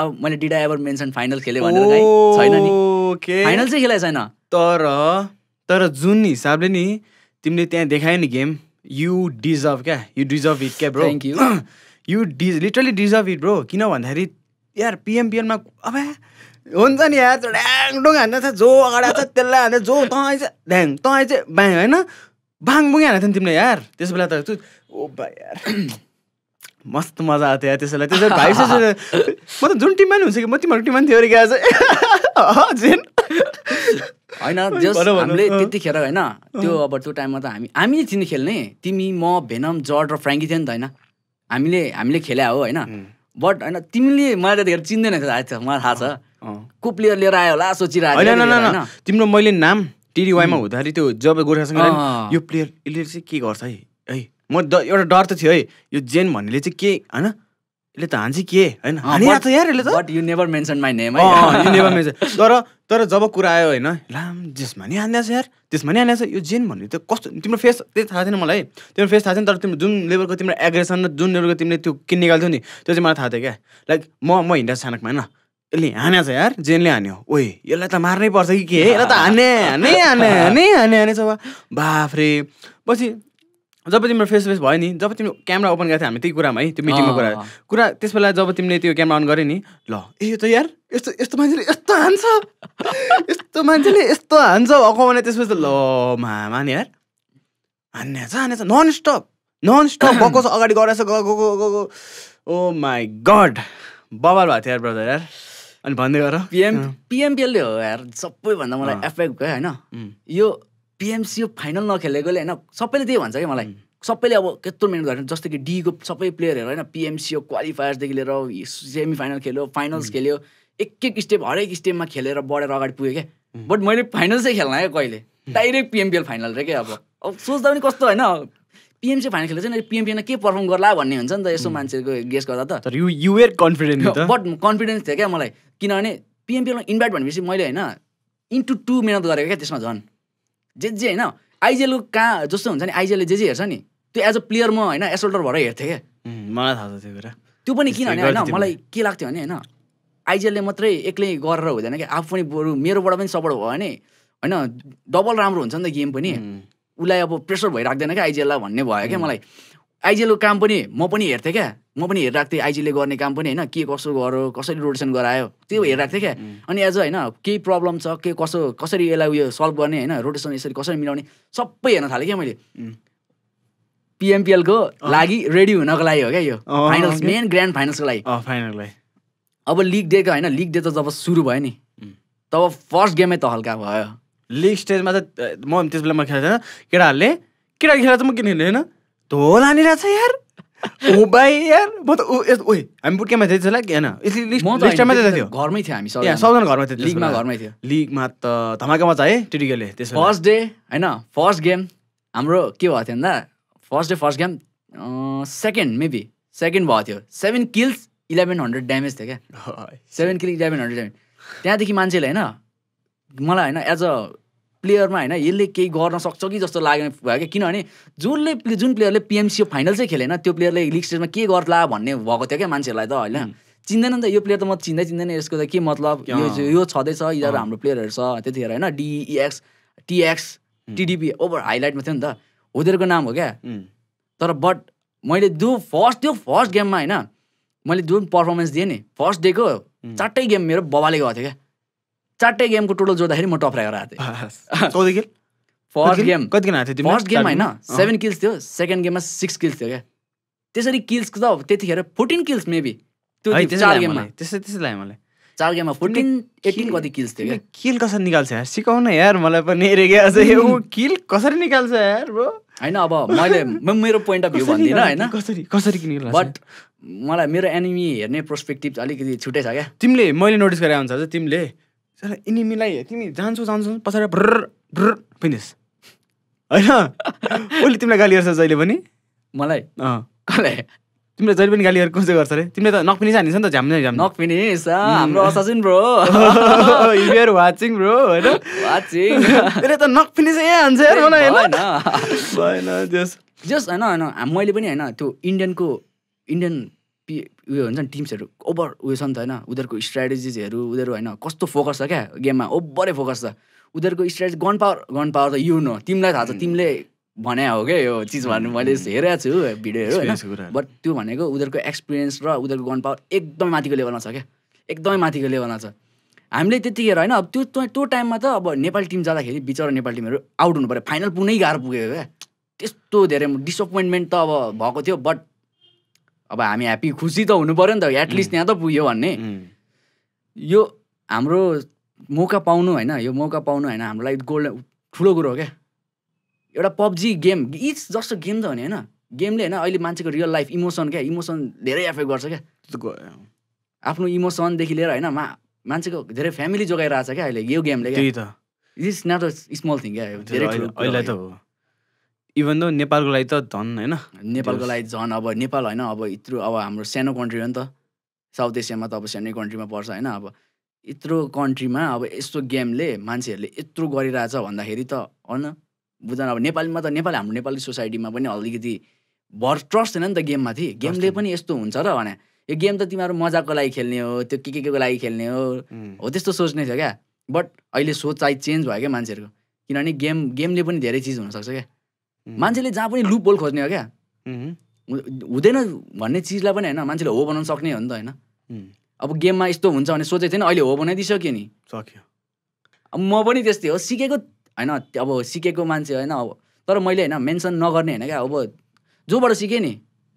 अब मैले डिडा एभर मेन्सन फाइनल खेलेँ भनेर छैन नि फाइनल चाहिँ खेलेको छैन तर तर जुन हिसाबले नि तिमीले त्यहाँ देखायो नि गेम यु डिजर्भ क्या यु डिजर्भ इट क्या ब्रो थ्याङ्क यू यु डिज लिटरली डिजर्भ इट ब्रो किन भन्दाखेरि यार पिएमपिएनमा अब हुन्छ नि यार ड्याङडुङ हान्दा छ जो अगाडि छ त्यसलाई हान्दा जो तँ चाहिँ ड्याङ तँ चाहिँ बाङ होइन बाङ बुङ हान्दा थियो नि तिमीले यार त्यस बेला त ओ भाइ मस्त मजा आएको थियो त्यसैलाई त्यसरी भाइ म त जुन टिममा नि हुन्छ कि म तिम्रो टिममा थियो अरे होइन हामीले त्यतिखेर होइन त्यो अब त्यो टाइममा त हामी हामी चिन्ने खेल्ने तिमी म भेनम जर्ड र फ्रेङ्की थियो नि त होइन हामीले हामीले खेल्या हो होइन बट होइन तिमीले मलाई त्यतिखेर चिन्दैन थियो थाहा छ मलाई थाहा छ को प्लेयर लिएर आयो होला सोचिरहेको होइन तिम्रो मैले नाम टिडिवाईमा हुँदाखेरि त्यो जब गोर्खासँग यो प्लेयर यसले चाहिँ के गर्छ है है म ड एउटा डर त थियो है यो जेन भन्नेले चाहिँ के होइन यसले त हान्छ के होइन तर तर जब कुरा आयो होइन लाम जेसमा नि छ यार त्यसमा नि छ यो जेन भन्ने त कस्तो तिम्रो फेस त्यति थाहा थिएन मलाई तिम्रो फेस थाहा थिएन तर तिम्रो जुन लेभलको तिम्रो एग्रेसन र जुन लेभलको तिमीले त्यो किन निकाल्थ्यौ नि त्यो चाहिँ मलाई थाहा थियो क्या लाइक म म हिँड्दा सानकमा होइन यसले हान्या छ यार जेनले हान्यो ओइ यसलाई त मार्नै पर्छ कि के यसलाई त हाने हाने हाने हाने हाने हाने छ बाफ्रे पछि जब तिम्रो फेस फेस भयो नि जब तिम्रो क्यामरा ओपन गरेको थियो हामी त्यही कुरामा है त्यो मिटिङको कुरा कुरा त्यस बेला जब तिमीले त्यो क्यामरा अन गरे नि ल ए यो त यार यस्तो यस्तो मान्छेले यस्तो हान्छ यस्तो मान्छेले यस्तो हान्छ भएको भने त्यसपछि ल मामा नि यार हान्ने छ हान्ने छ नन स्टप नन स्टप भएको छ अगाडि गरेछ गएको ओ माई गड बबाल भएको थियो यार ब्रदर यार अनि भन्दै गर पिएम पिएमपिएलले हो यार सबैभन्दा मलाई एफेक्ट भयो होइन यो पिएमसी फाइनल नखेलेकोले होइन सबैले त्यही भन्छ कि मलाई सबैले अब यत्रो मिहिनेत गरेर जस्तो कि डीको सबै प्लेयरहरू होइन पिएमसिओ क्वालिफायर्सदेखि लिएर सेमी फाइनल खेल्यो फाइनल्स खेल्यो एक एक स्टेप हरेक स्टेपमा खेलेर बढेर अगाडि पुगेँ क्या बट मैले फाइनल चाहिँ खेल्न क्या कहिले डाइरेक्ट पिएमपिएल फाइनल रे क्या अब अब सोच्दा पनि कस्तो होइन पिएमसी फाइनल खेल्दा चाहिँ पिएमपिएलमा के पर्फर्म गर्ला भन्ने हुन्छ नि त यसो मान्छेको गेस गर्दा त युएर कन्फिडेन्स बट कन्फिडेन्स थियो क्या मलाई किनभने पिएमपिएलमा इन्भाइट भनेपछि मैले होइन इन्टु टु मिहिनेत गरेको क्या त्यसमा झन् जे जे होइन आइजिएलको कहाँ जस्तो हुन्छ नि आइजिएलले जे जे हेर्छ नि त्यो एज अ प्लेयर म होइन एसोल्टर भएर हेर्थेँ क्या मलाई थाहा छ त्यो कुरा त्यो पनि किनभने होइन मलाई के लाग्थ्यो भने होइन आइजिएलले मात्रै एक्लै गरेर हुँदैन कि आफू पनि बरु मेरोबाट पनि सपोर्ट भयो भने होइन डबल राम्रो हुन्छ नि त गेम पनि उसलाई अब प्रेसर भइराख्दैन क्या आइजिएललाई भन्ने भयो क्या मलाई आइजिएलको काम पनि म पनि हेर्थेँ क्या म पनि हेरिरहेको थिएँ आइजीले गर्ने काम पनि होइन के कसो गर्यो कसरी रोटेसन गरायो त्यो हेरिरहेको थिएँ क्या अनि एज होइन केही प्रब्लम छ के कसो कसरी यसलाई उयो सल्भ गर्ने होइन रोटेसन यसरी कसरी मिलाउने सबै हेर्न थालेँ क्या मैले पिएमपिएलको लागि रेडी हुनको लागि हो क्या यो फाइनल्स मेन ग्रान्ड फाइनल्सको लागि फाइनललाई अब लिग डेको होइन लिग डे त जब सुरु भयो नि तब फर्स्ट गेमै त हल्का भयो लिग स्टेजमा त म त्यस बेला म खेल्दैन केटाहरूले केटाहरू खेल्दा त म किन होइन कस्तो लानिरहेछ यार ओ बाई यार म त ओ हामी बुट थियो त्यसलाई होइन लिस्टमा चाहिँ थियो घरमै थियो हामी सबजना घरमा थियो लिगमा घरमै थियो लिगमा त धमाकामा चाहिँ है टिटिकले त्यसो फर्स्ट डे होइन फर्स्ट गेम हाम्रो के भएको थियो भन्दा first day first game second maybe second भएको थियो seven kills eleven hundred damage थियो क्या seven kills eleven hundred damage त्यहाँदेखि मान्छेले होइन मलाई होइन एज अ प्लेयरमा होइन यसले केही गर्न सक्छ कि जस्तो लाग्यो भयो क्या किनभने जसले जुन प्लेयरले पिएमसी फाइनल चाहिँ खेलेन त्यो प्लेयरले लिग स्टेजमा के गर्ला भन्ने भएको थियो क्या मान्छेहरूलाई त होइन चिन्दैन नि त यो प्लेयर त म चिन्दै चिन्दैन यसको त के मतलब यो यो छँदैछ यिनीहरू हाम्रो प्लेयरहरू छ त्यतिखेर होइन डिइएक्स टिएक्स टिडिपी ओभर हाइलाइटमा थियो नि त हो नाम हो क्या तर बट मैले जो फर्स्ट त्यो फर्स्ट गेममा होइन मैले जुन पर्फर्मेन्स दिएँ नि फर्स्ट डेको चारटै गेम मेरो बबाले गएको थियो क्या चारटै गेमको टोटल जोड्दाखेरि म टप राखेर आएको थिएँ फर्स्ट गेम कतिखेर आएको थियो फर्स्ट गेम होइन सेभेन किल्स थियो सेकेन्ड गेममा सिक्स किल्स थियो क्या त्यसरी किल्स त त्यतिखेर फोर्टिन किल्स मेबी त्यो चार गेममा त्यसै त्यसै लाग्यो मलाई चार गेममा फोर्टिन एटिन कति किल्स थियो क्या किल कसरी निकाल्छ यार सिकाउन यार मलाई पनि यो किल कसरी निकाल्छ यार ब्रो होइन अब मैले मेरो पोइन्ट अफ भ्यू भन्दिनँ होइन कसरी कसरी किन बट मलाई मेरो एनिमी हेर्ने पर्सपेक्टिभ अलिकति छुट्टै छ क्या तिमीले मैले नोटिस गरेर आउँछ तिमीले सर इनिमीलाई तिमी जान्छौ जान्छौ पछाडि ब्रर ब्रर फिनिस होइन उसले तिमीलाई गाली गर्छ जहिले पनि मलाई अँ कसलाई तिमीलाई जहिले पनि गाली गरेर कसै गर्छ अरे तिमीले त नक्फिनिस हानिस नि त झ्याम झ्याम नक्फिनिस हाम्रो assassin bro you're watching bro होइन वाचिङ त्यसले त नक्फिनिस ए हान्छ यार मलाई होइन होइन जस जस होइन होइन मैले पनि होइन त्यो इन्डियनको इन्डियन पि उयो हुन्छ नि टिम्सहरू ओभर उयो छ नि त होइन उनीहरूको स्ट्राटेजिजहरू उनीहरू होइन कस्तो फोकस छ क्या गेममा ओभरै फोकस छ उनीहरूको strategy gun power gun power त यु न तिमीलाई थाहा छ तिमीले भने हो क्या यो चिज भन्नु मैले हेरेको छु भिडियोहरू बट त्यो भनेको उनीहरूको एक्सपिरियन्स र उनीहरूको गन पावर एकदमै माथिको लेभलमा छ क्या एकदमै माथिको लेभलमा छ हामीले त्यतिखेर होइन अब त्यो त्यो टाइममा त अब नेपाली टिम जाँदाखेरि बिचरा नेपाली टिमहरू आउट हुनु पऱ्यो फाइनल पुनै गाह्रो पुग्यो क्या त्यस्तो धेरै डिसपोइन्टमेन्ट त अब भएको थियो बट अब हामी ह्याप्पी खुसी त हुनु पऱ्यो नि त एटलिस्ट यहाँ त पुग्यो भन्ने यो हाम्रो मौका पाउनु होइन यो मौका पाउनु होइन हाम्रो लागि गोल्ड ठुलो कुरो हो क्या एउटा पब्जी गेम इट्स जस्तो गेम त हो नि होइन गेमले होइन अहिले मान्छेको रियल लाइफ इमोसन क्या इमोसन धेरै एफेक्ट गर्छ क्या आफ्नो इमोसनदेखि लिएर होइन मा मान्छेको धेरै फ्यामिली छ क्या अहिले यो गेमले क्या it's not a small thing क्या धेरै त हो इभन दो नेपालको लागि त झन् होइन नेपालको लागि झन् अब नेपाल होइन अब यत्रो अब हाम्रो सानो कन्ट्री हो नि त साउथ एसियामा त अब सानै कन्ट्रीमा पर्छ होइन अब यत्रो कन्ट्रीमा अब यस्तो गेमले मान्छेहरूले यत्रो गरिरहेछ भन्दाखेरि त होइन बुझ्दैन अब नेपालीमा त नेपाल हाम्रो नेपाली सोसाइटीमा पनि अलिकति भर ट्रस्ट होइन नि त गेममाथि गेमले पनि यस्तो हुन्छ र भने यो गेम त तिमीहरू मजाको लागि खेल्ने हो त्यो के के को लागि खेल्ने हो हो त्यस्तो सोच्ने थियो क्या बट अहिले सोच सोचाइ चेन्ज भयो क्या मान्छेहरूको किनभने गेम गेमले पनि धेरै चिज हुनसक्छ क्या मान्छेले जहाँ पनि लुप बोल खोज्ने हो क्या हुँदैन भन्ने चिजलाई पनि होइन मान्छेले हो बनाउनु सक्ने हो नि त होइन अब गेममा यस्तो हुन्छ भने सोचेको थिएन अहिले हो बनाइदिइसक्यो नि सक्यो अब म पनि त्यस्तै हो सिकेको होइन अब सिकेको मान्छे होइन अब तर मैले होइन मेन्सन नगर्ने होइन क्या अब जोबाट सिकेँ नि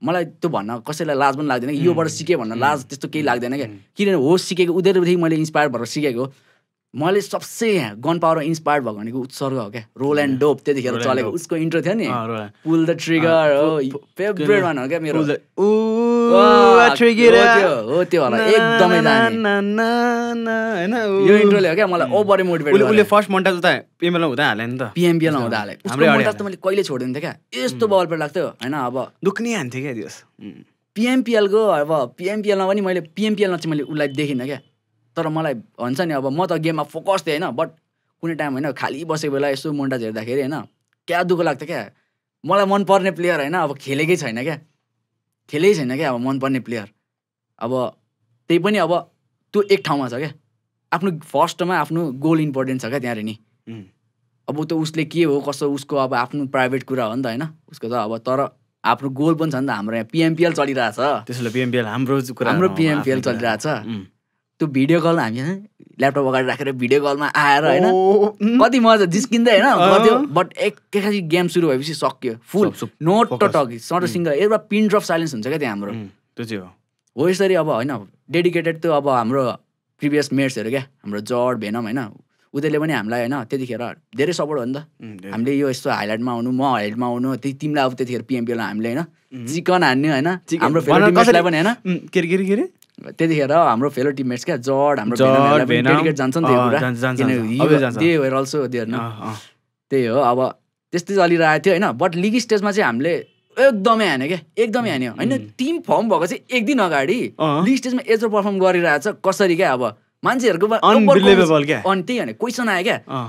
मलाई त्यो भन्न कसैलाई लाज पनि लाग्दैन कि योबाट सिकेँ भन्न लाज त्यस्तो केही लाग्दैन क्या किनभने हो सिकेको उनीहरूदेखि मैले इन्सपायर भएर सिकेको मैले सबसे गन पावर इन्सपायर्ड भएको भनेको उत्सर्ग हो क्या रोल एन्ड डोप त्यतिखेर चलेको उसको इन्ट्रो थियो नि पुल द ट्रिगर हो फेभरेट वान हो क्या मेरो हो त्यो होला एकदमै यो इन्ट्रोले हो क्या मलाई ओभर mm. मोटिभेट उसले फर्स्ट मन्टाज त पिएमएल हुँदा हाले नि त पिएमबिएल हुँदा हाले हाम्रो मन्टाल त मैले कहिले छोडिदिन्थेँ क्या यस्तो बल mm. पेट लाग्थ्यो होइन अब दुख्ने हान्थ्यो क्या दिवस पिएमपिएलको mm. अब पिएमपिएलमा पनि मैले पिएमपिएलमा चाहिँ मैले उसलाई देखिनँ क्या तर मलाई भन्छ नि अब म त गेममा फोकस थिएँ होइन बट कुनै टाइम होइन खाली बसेको बेला यसो मोन्टाज हेर्दाखेरि होइन क्या दुःख लाग्थ्यो क्या मलाई मनपर्ने प्लेयर होइन अब खेलेकै छैन क्या खेलेकै छैन क्या अब मनपर्ने प्लेयर अब त्यही पनि अब त्यो एक ठाउँमा छ क्या आफ्नो फर्स्टमा आफ्नो गोल इम्पोर्टेन्ट छ क्या त्यहाँनिर नि अब त उसले के हो कसो उसको अब आफ्नो प्राइभेट कुरा हो नि त होइन उसको त अब तर आफ्नो गोल पनि छ नि त हाम्रो यहाँ पिएमपिएल छ त्यसो पिएमपिएल हाम्रो हाम्रो पिएमपिएल चलिरहेछ त्यो भिडियो कल हामी ल्यापटप अगाडि राखेर भिडियो कलमा आएर होइन कति मजा जिस्किँदै होइन गर्थ्यो बट एकैखासी गेम सुरु भएपछि सक्यो full not talk shut single एउटा पिन ड्रप साइलेन्स हुन्छ क्या त्यहाँ हाम्रो त्यो चाहिँ हो यसरी अब होइन डेडिकेटेड त्यो अब हाम्रो प्रिभियस मेट्सहरू क्या हाम्रो जड भेनम होइन उनीहरूले पनि हामीलाई होइन त्यतिखेर धेरै सपोर्ट हो नि त हामीले यो यस्तो हाइलाइटमा आउनु म हाइलाइटमा आउनु त्यही तिमीलाई अब त्यतिखेर पिएमपीलाई हामीले होइन चिकन हान्ने होइन हाम्रो पनि होइन त्यतिखेर हाम्रो फेलो टिममेट्स क्या जड हाम्रो जान्छ त्यही हो अब त्यस्तै चलिरहेको थियो होइन बट लिग स्टेजमा चाहिँ हामीले एकदमै हान्यो क्या एकदमै हान्यो होइन टिम फर्म भएको चाहिँ एक दिन अगाडि लिग स्टेजमा यत्रो पर्फर्म गरिरहेछ कसरी क्या अब मान्छेहरूको अनि त्यही भने क्वेसन आयो क्या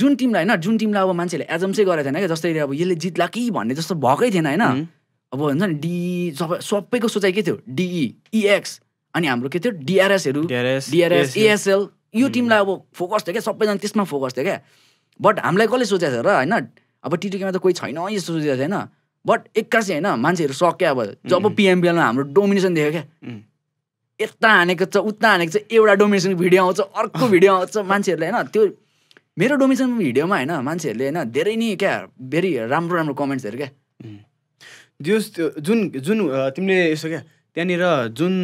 जुन टिमलाई होइन जुन टिमलाई अब मान्छेहरूले एजम्सै गरेको थिएन क्या जस्तै अब यसले जित्ला कि भन्ने जस्तो भएकै थिएन होइन अब हुन्छ नि डी सबै सबैको सोचाइ के थियो डिई इएक्स e, अनि हाम्रो के थियो डिआरएसहरू डिआरएस एएसएल यो टिमलाई अब फोकस थियो क्या सबैजना त्यसमा फोकस थियो क्या बट हामीलाई कसले सोचेको छ र होइन अब टिटिकेमा त कोही छैन यस्तो सोचेको थियो होइन बट एक्कासी होइन मान्छेहरू सक्यो अब जब पिएमपिएलमा हाम्रो डोमिनेसन देख्यो क्या यता हानेको छ उता हानेको छ एउटा डोमिनेसनको भिडियो आउँछ अर्को भिडियो आउँछ मान्छेहरूले होइन त्यो मेरो डोमिनेसनको भिडियोमा होइन मान्छेहरूले होइन धेरै नै क्या भेरी राम्रो राम्रो कमेन्ट्सहरू क्या जुन जुन तिमीले यसो क्या त्यहाँनिर जुन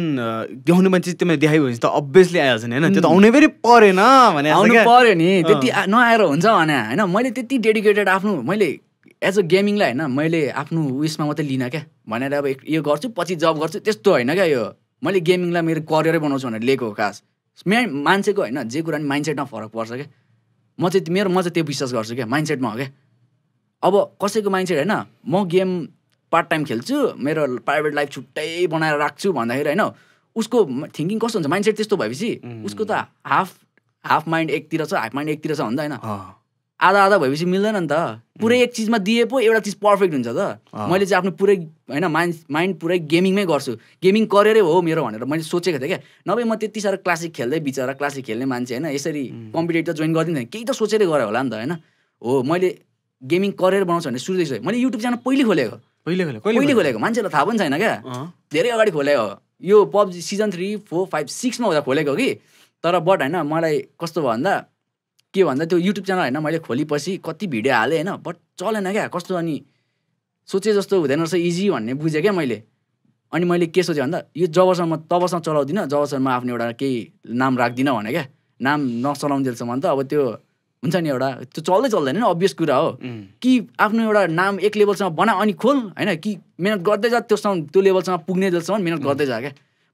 देखाउने मान्छे त्यसमा देखायो भने त अभियसली आइहाल्छ नि होइन त्यो त आउने पनि परेन भने आउनु पऱ्यो नि त्यति नआएर हुन्छ भने होइन मैले त्यति डेडिकेटेड आफ्नो मैले एज अ गेमिङलाई होइन मैले आफ्नो उयसमा मात्रै लिनँ क्या भनेर अब यो गर्छु पछि जब गर्छु त्यस्तो होइन क्या यो मैले गेमिङलाई मेरो करियरै बनाउँछु भनेर लिएको खास मेन मान्छेको होइन जे कुरा नि माइन्डसेटमा फरक पर्छ क्या म चाहिँ मेरो म चाहिँ त्यो विश्वास गर्छु क्या माइन्डसेटमा हो क्या अब कसैको माइन्डसेट होइन म गेम पार्ट टाइम खेल्छु मेरो प्राइभेट लाइफ छुट्टै बनाएर राख्छु भन्दाखेरि होइन उसको थिङ्किङ कस्तो हुन्छ माइन्डसेट त्यस्तो भएपछि उसको त हाफ हाफ माइन्ड एकतिर छ हाफ माइन्ड एकतिर छ भन्दा होइन आधा आधा भएपछि मिल्दैन नि त पुरै एक चिजमा दिए पो एउटा चिज पर्फेक्ट हुन्छ त मैले चाहिँ आफ्नो पुरै होइन माइन्ड माइन्ड पुरै गेमिङमै गर्छु गेमिङ करियरै हो मेरो भनेर मैले सोचेको थिएँ क्या नभए म त्यति साह्रो क्लासिक खेल्दै बिचरा क्लासिक खेल्ने मान्छे होइन यसरी कम्पिटेटिभ जोइन गरिदिँदैन केही त सोचेरै गऱ्यो होला नि त होइन हो मैले गेमिङ करियर बनाउँछु भने सुरुदेखि मैले युट्युब च्यानल पहिले खोलेको कहिले खोलेको मान्छेलाई थाहा पनि छैन क्या धेरै अगाडि खोलेको यो PUBG season three four five सिक्समा हुँदा खोलेको कि तर बट होइन मलाई कस्तो भन्दा के भन्दा त्यो युट्युब च्यानल होइन मैले खोलेपछि कति भिडियो हालेँ होइन बट चलेन क्या कस्तो अनि सोचे जस्तो हुँदैन रहेछ इजी भन्ने बुझेँ क्या मैले अनि मैले के सोचेँ भन्दा यो जबसम्म तबसम्म चलाउँदिनँ जबसम्म आफ्नो एउटा केही नाम राख्दिनँ भने क्या नाम भने त अब त्यो हुन्छ नि एउटा त्यो चल्दै चल्दैन नि अभियस कुरा हो कि आफ्नो एउटा नाम एक लेभलसम्म बना अनि खोल होइन कि मिहिनेत गर्दै जा त्योसम्म त्यो लेभलसम्म पुग्ने जेलसम्म मिहिनेत गर्दै जा क्या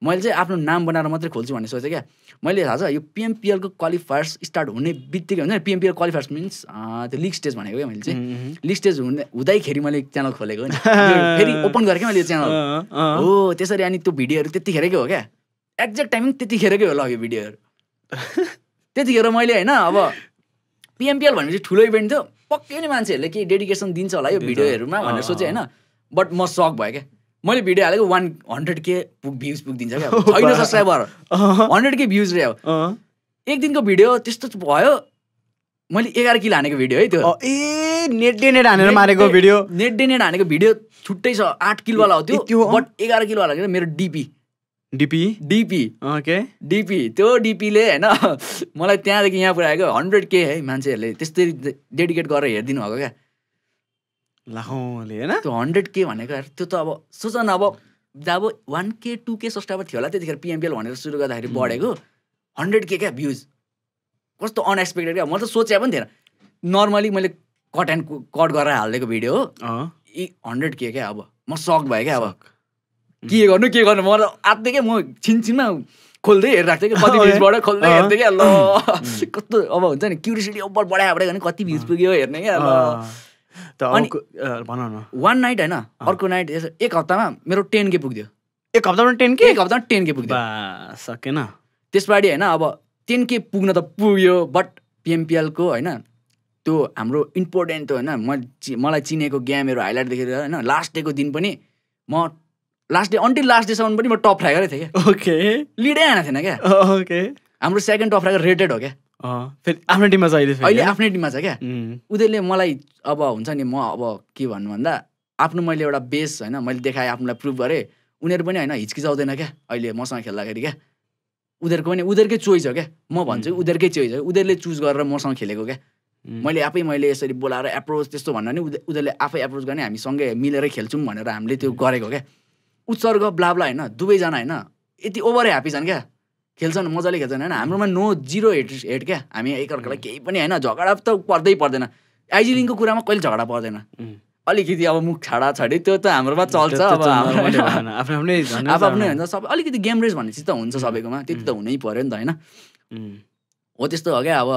मैले चाहिँ आफ्नो नाम बनाएर मात्रै खोल्छु भन्ने सोचेँ क्या मैले थाहा छ यो पिएमपिएलको क्वालिफायर्स स्टार्ट हुने बित्तिकै हुन्छ नि पिएमपिएल क्वालिफायर्स मिन्स त्यो लिग स्टेज भनेको क्या मैले चाहिँ लिग स्टेज हुने हुँदैखेरि मैले च्यानल खोलेको नि फेरि ओपन गरेँ क्या मैले च्यानल हो त्यसरी अनि त्यो भिडियोहरू त्यतिखेरकै हो क्या एक्ज्याक्ट टाइमिङ त्यतिखेरकै हो लग्यो भिडियोहरू त्यतिखेर मैले होइन अब पिएमपिएल भनेपछि ठुलो इभेन्ट थियो पक्कै नै मान्छेहरूले केही डेडिकेसन दिन्छ होला यो भिडियोहरूमा भनेर सोचेँ होइन बट म सक भयो क्या मैले भिडियो हालेको वान हन्ड्रेड के पुग भ्युज पुगिदिन्छ क्या होइन सब्सक्राइबर हन्ड्रेड के भ्युज रे अब एक दिनको भिडियो त्यस्तो भयो मैले एघार किलो हानेको भिडियो है त्यो ए नेट डे नेट हानेर मारेको भिडियो नेट डे नेट हानेको भिडियो छुट्टै छ आठ किलोवाला हो त्यो बट एघार किलोवाला मेरो DP DP DP okay DP त्यो डिपीले होइन मलाई त्यहाँदेखि यहाँ पुऱ्याएको हन्ड्रेड के है मान्छेहरूले त्यस्तै डेडिकेट गरेर हेरिदिनु भएको क्या लाखौँले होइन त्यो हन्ड्रेड के भनेको त्यो त अब सोच न अब जब वान के टू के सस्टामा थियो होला त्यतिखेर पिएमपिएल भनेर सुरु गर्दाखेरि बढेको हन्ड्रेड के क्या भ्युज कस्तो अनएक्सपेक्टेड क्या म त सोचे पनि थिएन नर्मली मैले कट एन्ड कट गरेर हालिदिएको भिडियो हो हन्ड्रेड के क्या अब म सक भयो क्या अब के गर्नु के गर्नु म आत्ति क्या म छिनछिनमा खोल्दै हेरिरहेको थिएँ कि कति भ्युजबाट खोल्दै हेर्थेँ क्या ल कस्तो अब हुन्छ नि क्युरिसिटी ओभर बढायो बढायो भने कति भ्युज पुग्यो हेर्ने क्या अनि भन न वान नाइट होइन अर्को नाइट एक हप्तामा मेरो टेन के पुग्थ्यो एक हप्तामा टेन के एक हप्तामा टेन के पुग्थ्यो सकेन त्यसपट्टि होइन अब टेन के पुग्न त पुग्यो बट पिएमपिएलको होइन त्यो हाम्रो इम्पोर्टेन्ट होइन म मलाई चिनेको गेमहरू हाइलाइट देखेर होइन लास्ट डेको दिन पनि म लास्ट डे अन्टिल लास्ट डेसम्म पनि म टप फ्रागरै थिएँ क्या ओके लिडै आएको थिएन क्या ओके oh, हाम्रो सेकेन्ड टप फ्रागर रेटेड हो क्या oh, फेरि आफ्नै टिममा छ अहिले अहिले आफ्नै टिममा छ क्या mm. उनीहरूले मलाई अब हुन्छ नि म अब के भन्नु भन्दा आफ्नो मैले एउटा बेस होइन मैले देखाएँ आफ्नोलाई प्रुभ गरेँ उनीहरू पनि होइन हिचकिचाउँदैन क्या अहिले मसँग खेल्दाखेरि क्या उनीहरूको पनि उनीहरूकै चोइस हो क्या म भन्छु mm. उनीहरूकै चोइस हो उनीहरूले चुज गरेर मसँग खेलेको क्या mm. मैले आफै मैले यसरी बोलाएर एप्रोच त्यस्तो भन्दा नि उनीहरूले आफै एप्रोच गर्ने हामी सँगै मिलेरै खेल्छौँ भनेर हामीले त्यो गरेको क्या उत्सर्ग ब्लाब्ला होइन दुवैजना होइन यति ओभर ह्याप्पी छन् क्या खेल्छन् मजाले खेल्छन् होइन हाम्रोमा नो जिरो हेट हेट क्या हामी एकअर्कालाई केही पनि होइन झगडा त पर्दै पर्दैन आइजिलिङको कुरामा कहिले झगडा पर्दैन अलिकति अब मुख छाडा छाडी त्यो त हाम्रोमा चल्छ अब आफ्नै हुन्छ सबै अलिकति गेम रेस भन्ने चाहिँ त हुन्छ सबैकोमा त्यति त हुनै पऱ्यो नि त होइन हो त्यस्तो हो क्या अब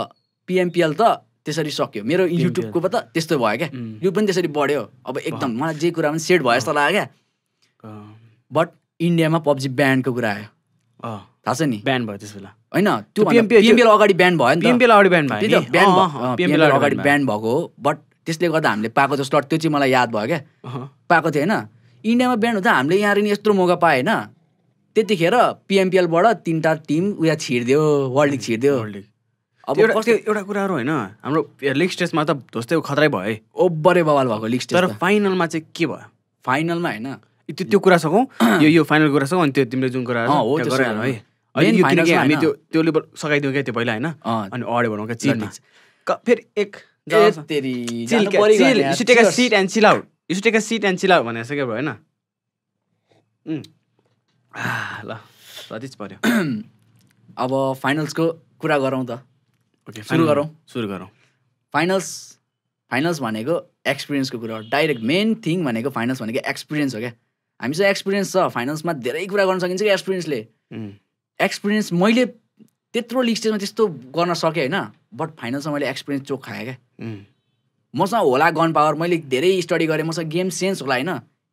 पिएमपिएल त त्यसरी सक्यो मेरो युट्युबको त त्यस्तो भयो क्या यो पनि त्यसरी बढ्यो अब एकदम मलाई जे कुरा पनि सेट भयो जस्तो लाग्यो क्या बट इन्डियामा पब्जी ब्यान्डको कुरा आयो थाहा छ नि ब्यान्ड भयो त्यस बेला होइन त्यो पिएमपिएल अगाडि ब्यान्ड भयो नि पिएमपिएल अगाडि भयो पिएमपिएल अगाडि ब्यान्ड भएको हो बट त्यसले गर्दा हामीले पाएको त्यो स्लट त्यो चाहिँ मलाई याद भयो क्या पाएको थियो होइन इन्डियामा ब्यान्ड हुँदा हामीले यहाँनिर यत्रो मौका पाएँ होइन त्यतिखेर पिएमपिएलबाट तिनवटा टिम उयो छिरिदियो वर्ल्ड लिग छिरिदियो वर्ल्ड लिग अब कस्तो एउटा कुराहरू होइन हाम्रो लिग स्टेजमा त जस्तै खतरै भयो है ओभरै बवाल भएको लिग स्टेज तर फाइनलमा चाहिँ के भयो फाइनलमा होइन त्यो त्यो कुरा सकौँ यो यो फाइनल कुरा सकौँ अनि त्यो तिमीले जुन कुरा हो है अनि हामी त्यो त्यो लेभल सघाइदिउँ क्या त्यो पहिला होइन अनि अडे भनौँ क्या चिल फेरि एक sit and chill out you take sit and chill out भनेर भयो होइन ल सतिज पऱ्यो अब फाइनल्सको कुरा गरौँ त ओके सुरु गरौँ सुरु गरौँ फाइनल्स फाइनल्स भनेको एक्सपिरियन्सको कुरा हो डाइरेक्ट मेन थिङ भनेको फाइनल्स भनेको एक्सपिरियन्स हो क्या हामीसँग एक्सपिरियन्स छ फाइनेन्समा धेरै कुरा गर्न सकिन्छ कि एक्सपिरियन्सले एक्सपिरियन्स मैले त्यत्रो लिग स्टेजमा त्यस्तो गर्न सकेँ होइन बट फाइनेन्समा मैले एक्सपिरियन्स चोक खाएँ क्या मसँग होला गन पावर मैले धेरै स्टडी गरेँ मसँग गेम सेन्स होला होइन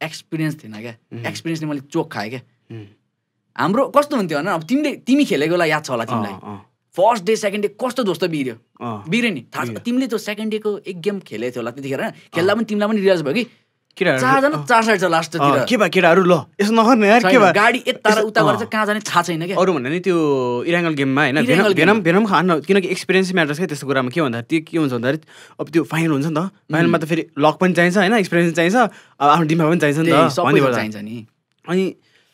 एक्सपिरियन्स थिएन क्या एक्सपिरियन्सले मैले चोक खाएँ क्या हाम्रो कस्तो हुन्थ्यो होइन अब तिमीले तिमी खेलेको होला याद छ होला तिमीलाई फर्स्ट डे सेकेन्ड डे कस्तो जस्तो बिर्यो बिर्यो नि थाहा छ तिमीले त्यो सेकेन्ड डेको एक गेम खेलेको थियो होला त्यतिखेर खेल्दा पनि तिमीलाई पनि रियलाइज भयो कि केटाहरू चार साइड ल यसो नगर्ने यार गाडी यता उता गरेर कहाँ जाने थाहा छैन क्या अरू भन्दा नि त्यो इराङ्गल गेममा होइन भेनम भेनम खान किनकि एक्सपिरियन्स म्याटर्स क्या त्यस्तो कुरामा के भन्दा त्यो के हुन्छ भन्दाखेरि अब त्यो फाइनल हुन्छ नि त फाइनलमा त फेरि लक पनि चाहिन्छ होइन एक्सपिरियन्स चाहिन्छ अब आफ्नो दिमाग पनि चाहिन्छ नि त चाहिन्छ नि अनि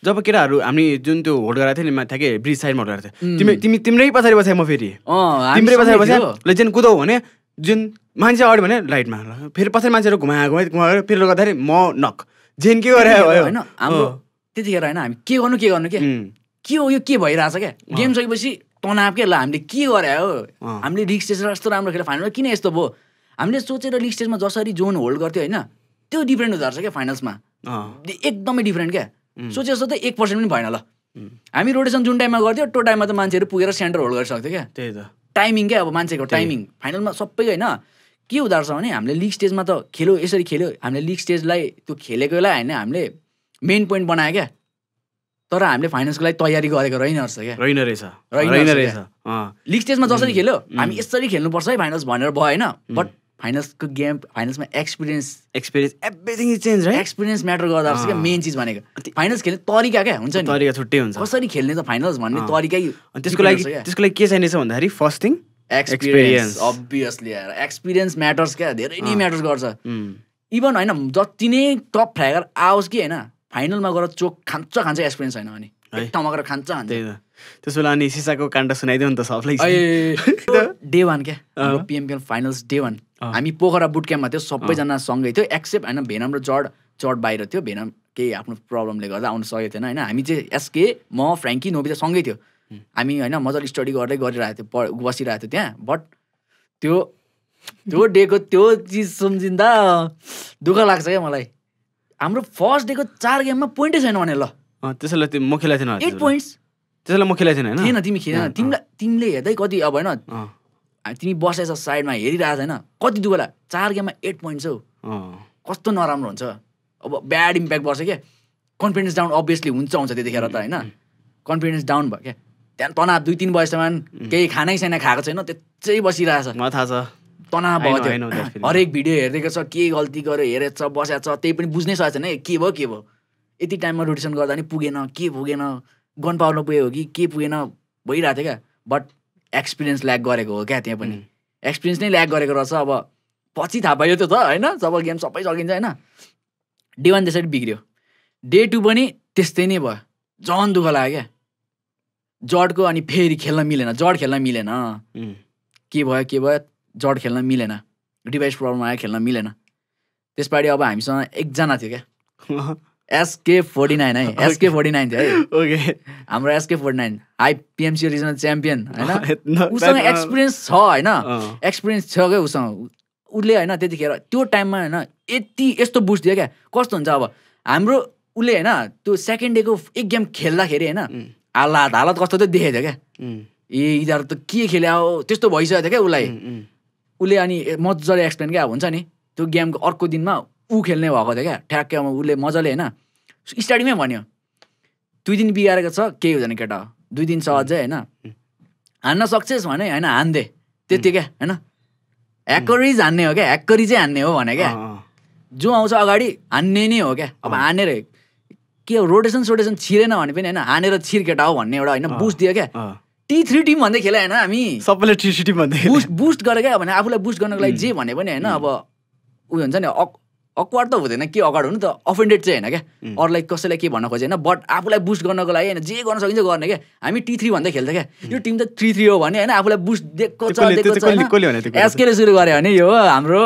जब केटाहरू हामी जुन त्यो होल्ड गराएको थियो नि माथि के ब्रिज साइडमा होल्ड गराएको थियो तिमी तिमी तिम्रै पछाडि बसायो म फेरि तिम्रै पछाडि बसायो ल कुदौ भने जुन मान्छे अड्यो भने लाइटमा हाल फेरि पछाडि मान्छेहरू घुमाएर घुमायो घुमाएर फेरि गर्दाखेरि म नक झेन के भयो होइन हाम्रो त्यतिखेर होइन हामी के गर्नु के गर्नु के के हो यो के भइरहेछ क्या गेम सकेपछि तनाव के ल हामीले के गरे हो हामीले रिक्स स्टेजमा यस्तो राम्रो खेल्यो फाइनल किन यस्तो भयो हामीले सोचेर रिक्स स्टेजमा जसरी जोन होल्ड गर्थ्यो होइन त्यो डिफ्रेन्ट हुँदो रहेछ क्या फाइनल्समा एकदमै डिफ्रेन्ट क्या सोचे जस्तो त एक पर्सेन्ट पनि भएन ल हामी रोटेसन जुन टाइममा गर्थ्यो त्यो टाइममा त मान्छेहरू पुगेर सेन्टर होल्ड गरिसक्थ्यो क्या त्यही त टाइमिङ क्या अब मान्छेको टाइमिङ फाइनलमा सबै होइन के हुँदो रहेछ भने हामीले लिग स्टेजमा त खेल्यो यसरी खेल्यो हामीले लिग स्टेजलाई त्यो खेलेकोलाई होइन हामीले मेन पोइन्ट बनायो क्या तर हामीले फाइनल्सको लागि तयारी गरेको रहेन रहेछ क्या रहेन रहेछ रहेन रहेछ लिग स्टेजमा जसरी खेल्यो हामी यसरी खेल्नुपर्छ है फाइनल्स भनेर भयो होइन बट फाइनल्सको गेम फाइनल्समा experience experience everything is change है एक्सपिरियन्स म्याटर गर्दा पर्छ क्या मेन चिज भनेको फाइनल्स खेल्ने तरिका क्या हुन्छ नि तरिका छुट्टै हुन्छ कसरी खेल्ने त फाइनल्स भन्ने ah. तरिकै त्यसको लागि त्यसको लागि के चाहिनेछ भन्दाखेरि फर्स्ट थिङ एक्सपिरियन्स अभियसली आएर एक्सपिरियन्स म्याटर्स क्या धेरै नै म्याटर्स ah. गर्छ इभन hmm. होइन जति नै टप फ्रेगर आओस् कि होइन फाइनलमा गएर चोक खान्छ खान्छ एक्सपिरियन्स होइन अनि ठाउँमा गएर खान्छ खान्छ त्यसो बेला अनि सिसाको काण्ड सुनाइदिउँ नि त सबलाई डे वान क्या पिएमपिएल फाइनल्स डे वान हामी पोखरा बुट क्याम्पमा थियो सबैजना सँगै थियो एक्सेप्ट होइन भेनम र जड चड बाहिर थियो भेनम केही आफ्नो प्रब्लमले गर्दा आउनु सकेको थिएन होइन हामी चाहिँ एसके म फ्रेङ्की नोबी चाहिँ सँगै थियो हामी होइन मजाले स्टडी गर्दै गरिरहेको थियो बसिरहेको थियो त्यहाँ बट त्यो त्यो डेको त्यो चिज सम्झिँदा दुःख लाग्छ क्या मलाई हाम्रो फर्स्ट डेको चार गेममा पोइन्टै छैन भने ल त्यसैलाई म खेलाएको थिएन एट पोइन्ट्स त्यसैलाई म खेलाएको थिएन होइन तिमी खेलेन तिमीलाई तिमीले हेर्दै कति अब होइन तिमी बसेछ साइडमा हेरिरहेको छैन कति दुवला चार गेममा एट पोइन्ट हौ कस्तो नराम्रो हुन्छ अब ब्याड इम्प्याक्ट पर्छ क्या कन्फिडेन्स डाउन अभियसली हुन्छ हुन्छ त्यतिखेर त होइन कन्फिडेन्स डाउन भयो क्या त्यहाँदेखि तनाव दुई तिन बजीसम्म केही खानै छैन खाएको छैन त्यसै बसिरहेछ थाहा छ तनाव भयो त्यो हरेक भिडियो हेरिदिएको छ के गल्ती हेरेको छ बसेको छ त्यही पनि बुझ्नै सकेको छैन के भयो के भयो यति टाइममा रोटेसन गर्दा नि पुगेन के पुगेन गन पाउन पुगेको हो कि के पुगेन भइरहेको थियो क्या बट एक्सपिरियन्स ल्याक गरेको हो क्या त्यहाँ पनि एक्सपिरियन्स नै ल्याक गरेको रहेछ अब पछि थाहा पायो त्यो त होइन जब गेम सबै सकिन्छ होइन डे वान त्यसरी बिग्रियो डे टू पनि त्यस्तै नै भयो झन् दुःख लाग्यो क्या जडको अनि फेरि खेल्न मिलेन जड खेल्न मिलेन के भयो के भयो जड खेल्न मिलेन डिभाइस प्रब्लम आयो खेल्न मिलेन त्यस अब हामीसँग एकजना थियो क्या एसके फोर्टी नाइन है एसके फोर्टी नाइन थियो है ओके हाम्रो एसके फोर्टी नाइन हाई पिएमसी रिजनल च्याम्पियन होइन उसँग एक्सपिरियन्स छ होइन एक्सपिरियन्स छ क्या उसँग उसले होइन त्यतिखेर त्यो टाइममा होइन यति यस्तो बुस्ट दियो क्या कस्तो हुन्छ अब हाम्रो उसले होइन त्यो सेकेन्ड डेको एक गेम खेल्दाखेरि होइन हालत हालत कस्तो त देखेको थियो क्या ए यिनीहरू त के हो त्यस्तो भइसकेको थियो क्या उसलाई उसले अनि मजाले एक्सप्लेन क्या हुन्छ नि त्यो गेमको अर्को दिनमा ऊ खेल्ने भएको थियो क्या ठ्याक्कै अब उसले मजाले होइन स्टार्टिङमै भन्यो दुई दिन बिगारेको छ केही हुँदैन केटा दुई दिन छ अझै होइन हान्न सक्छस् भने होइन हान्दे त्यति क्या होइन ह्याकरिज हान्ने हो क्या ह्याकरी चाहिँ हान्ने हो भने क्या जो आउँछ अगाडि हान्ने नै हो क्या अब हानेर के रोटेसन सोटेसन छिरेन भने पनि होइन हानेर छिर केटा हो भन्ने एउटा होइन बुस्ट दियो क्या टी थ्री टिम भन्दै खेला होइन हामी सबैले टी थ्री टिम भन्दै बुस्ट बुस्ट गरे क्या भने आफूलाई बुस्ट गर्नको लागि जे भने पनि होइन अब उयो हुन्छ नि अक्वार्ड त हुँदैन के अगाड हुनु त अफेन्डेड चाहिँ होइन क्या अरूलाई कसैलाई के भन्न खोजे होइन बट आफूलाई बुस्ट गर्नको लागि होइन जे गर्न सकिन्छ गर्ने क्या हामी टी थ्री भन्दै खेल्थ्यो क्या यो टिम त थ्री थ्री हो भने होइन आफूलाई बुस्ट दिएको छ एसकेले सुरु हो भने यो हाम्रो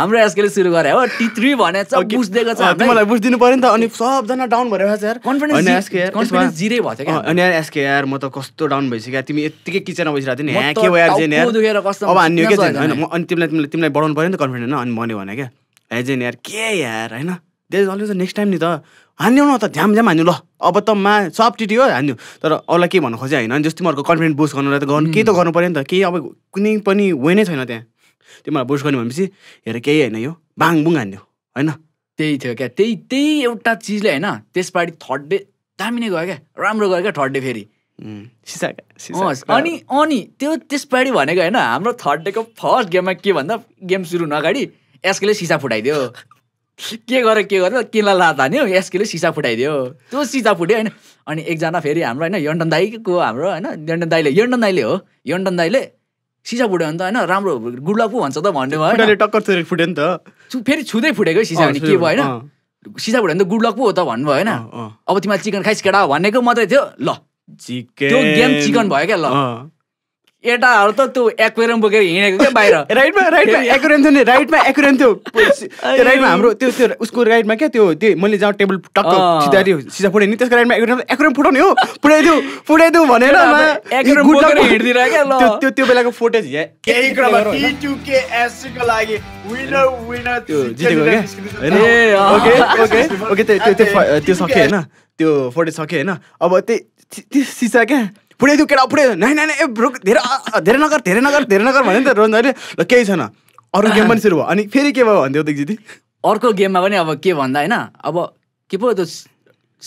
हाम्रो एसकेले सुरु गरे हो टी थ्री भने बुस्ट दिएको छ मलाई बुस्ट दिनु पऱ्यो नि त अनि सबजना डाउन भएर यार कन्फिडेन्स अनि एसके यार म त कस्तो डाउन भइसक्यो तिमी यत्तिकै किचनमा बसिरहेको थियो नि अब हान्यो के अनि तिमीलाई तिमीलाई तिमीलाई बढाउनु पऱ्यो नि त कन्फिडेन्स अनि मैले भने क्या एन यार के यार होइन देज अलि नेक्स्ट टाइम नि त हान्यौ न त झ्याम झ्याम हान्यो ल अब त मा सब टिटी हो हान्यो तर अरूलाई के भन्नु खोजेँ होइन जस्तो तिमीहरूको कन्फिडेन्ट बुस्ट गर्नुलाई त गर्नु केही त hmm. गर्नु पऱ्यो नि त केही अब कुनै पनि वे नै छैन त्यहाँ तिमीहरूलाई बुस्ट गर्ने भनेपछि हेर केही होइन यो बाङ बुङ हान्यो होइन त्यही थियो क्या त्यही त्यही एउटा चिजले होइन त्यसपछि थर्ड डे दामी नै गयो क्या राम्रो गयो क्या थर्ड डे फेरि hmm. अनि अनि त्यो त्यसपालि भनेको होइन हाम्रो थर्ड डेको फर्स्ट गेममा के भन्दा गेम सुरु हुनु अगाडि एसकेले सिसा फुटाइदियो के गर के गर किनला ला तान्यो एसकेले सिसा फुटाइदियो त्यो सिसा फुट्यो होइन अनि एकजना फेरि हाम्रो होइन यन्डन दाईको हाम्रो होइन यन्डन दाईले यन्डन दाईले हो यन्डन दाईले सिसा फुट्यो भने त होइन राम्रो गुडला पो भन्छ त भन्ने टक्कर फुट्यो नि त फेरि छुँदै फुटेको सिसा भने के भयो होइन सिसा फुट्यो भने त गुड पो हो त भन्नुभयो होइन अब तिमीलाई चिकन खाइस केटा भनेको मात्रै थियो ल त्यो गेम चिकन भयो क्या ल एटाहरू त त्यो एक्वेरियम बोकेर हिँडेको क्या बाहिर राइटमा राइटमा एक्वेरियम थियो नि राइटमा एक्वेरियम थियो राइटमा हाम्रो त्यो त्यो उसको राइटमा क्या त्यो त्यो मैले जहाँ टेबल टक्क सिधारी सिधा फुटेँ नि त्यसको राइटमा एक्वेरियम एक्वेरियम फुटाउने हो फुटाइदिउ फुटाइदिउ भनेर त्यो त्यो त्यो बेलाको फुटेज त्यो सक्यो होइन त्यो फुटेज सक्यो होइन अब त्यही सिसा क्या पुऱ्याइदियो केटा पुऱ्याइदियो नाइ नाइ ए रुक धेरै धेरै नगर धेरै नगर धेरै नगर भन्यो नि त रोजनले ल केही छैन अर्को गेम पनि सुरु भयो अनि फेरि के भयो भनिदियो दिदी अर्को गेममा पनि अब के भन्दा होइन अब के पो त्यो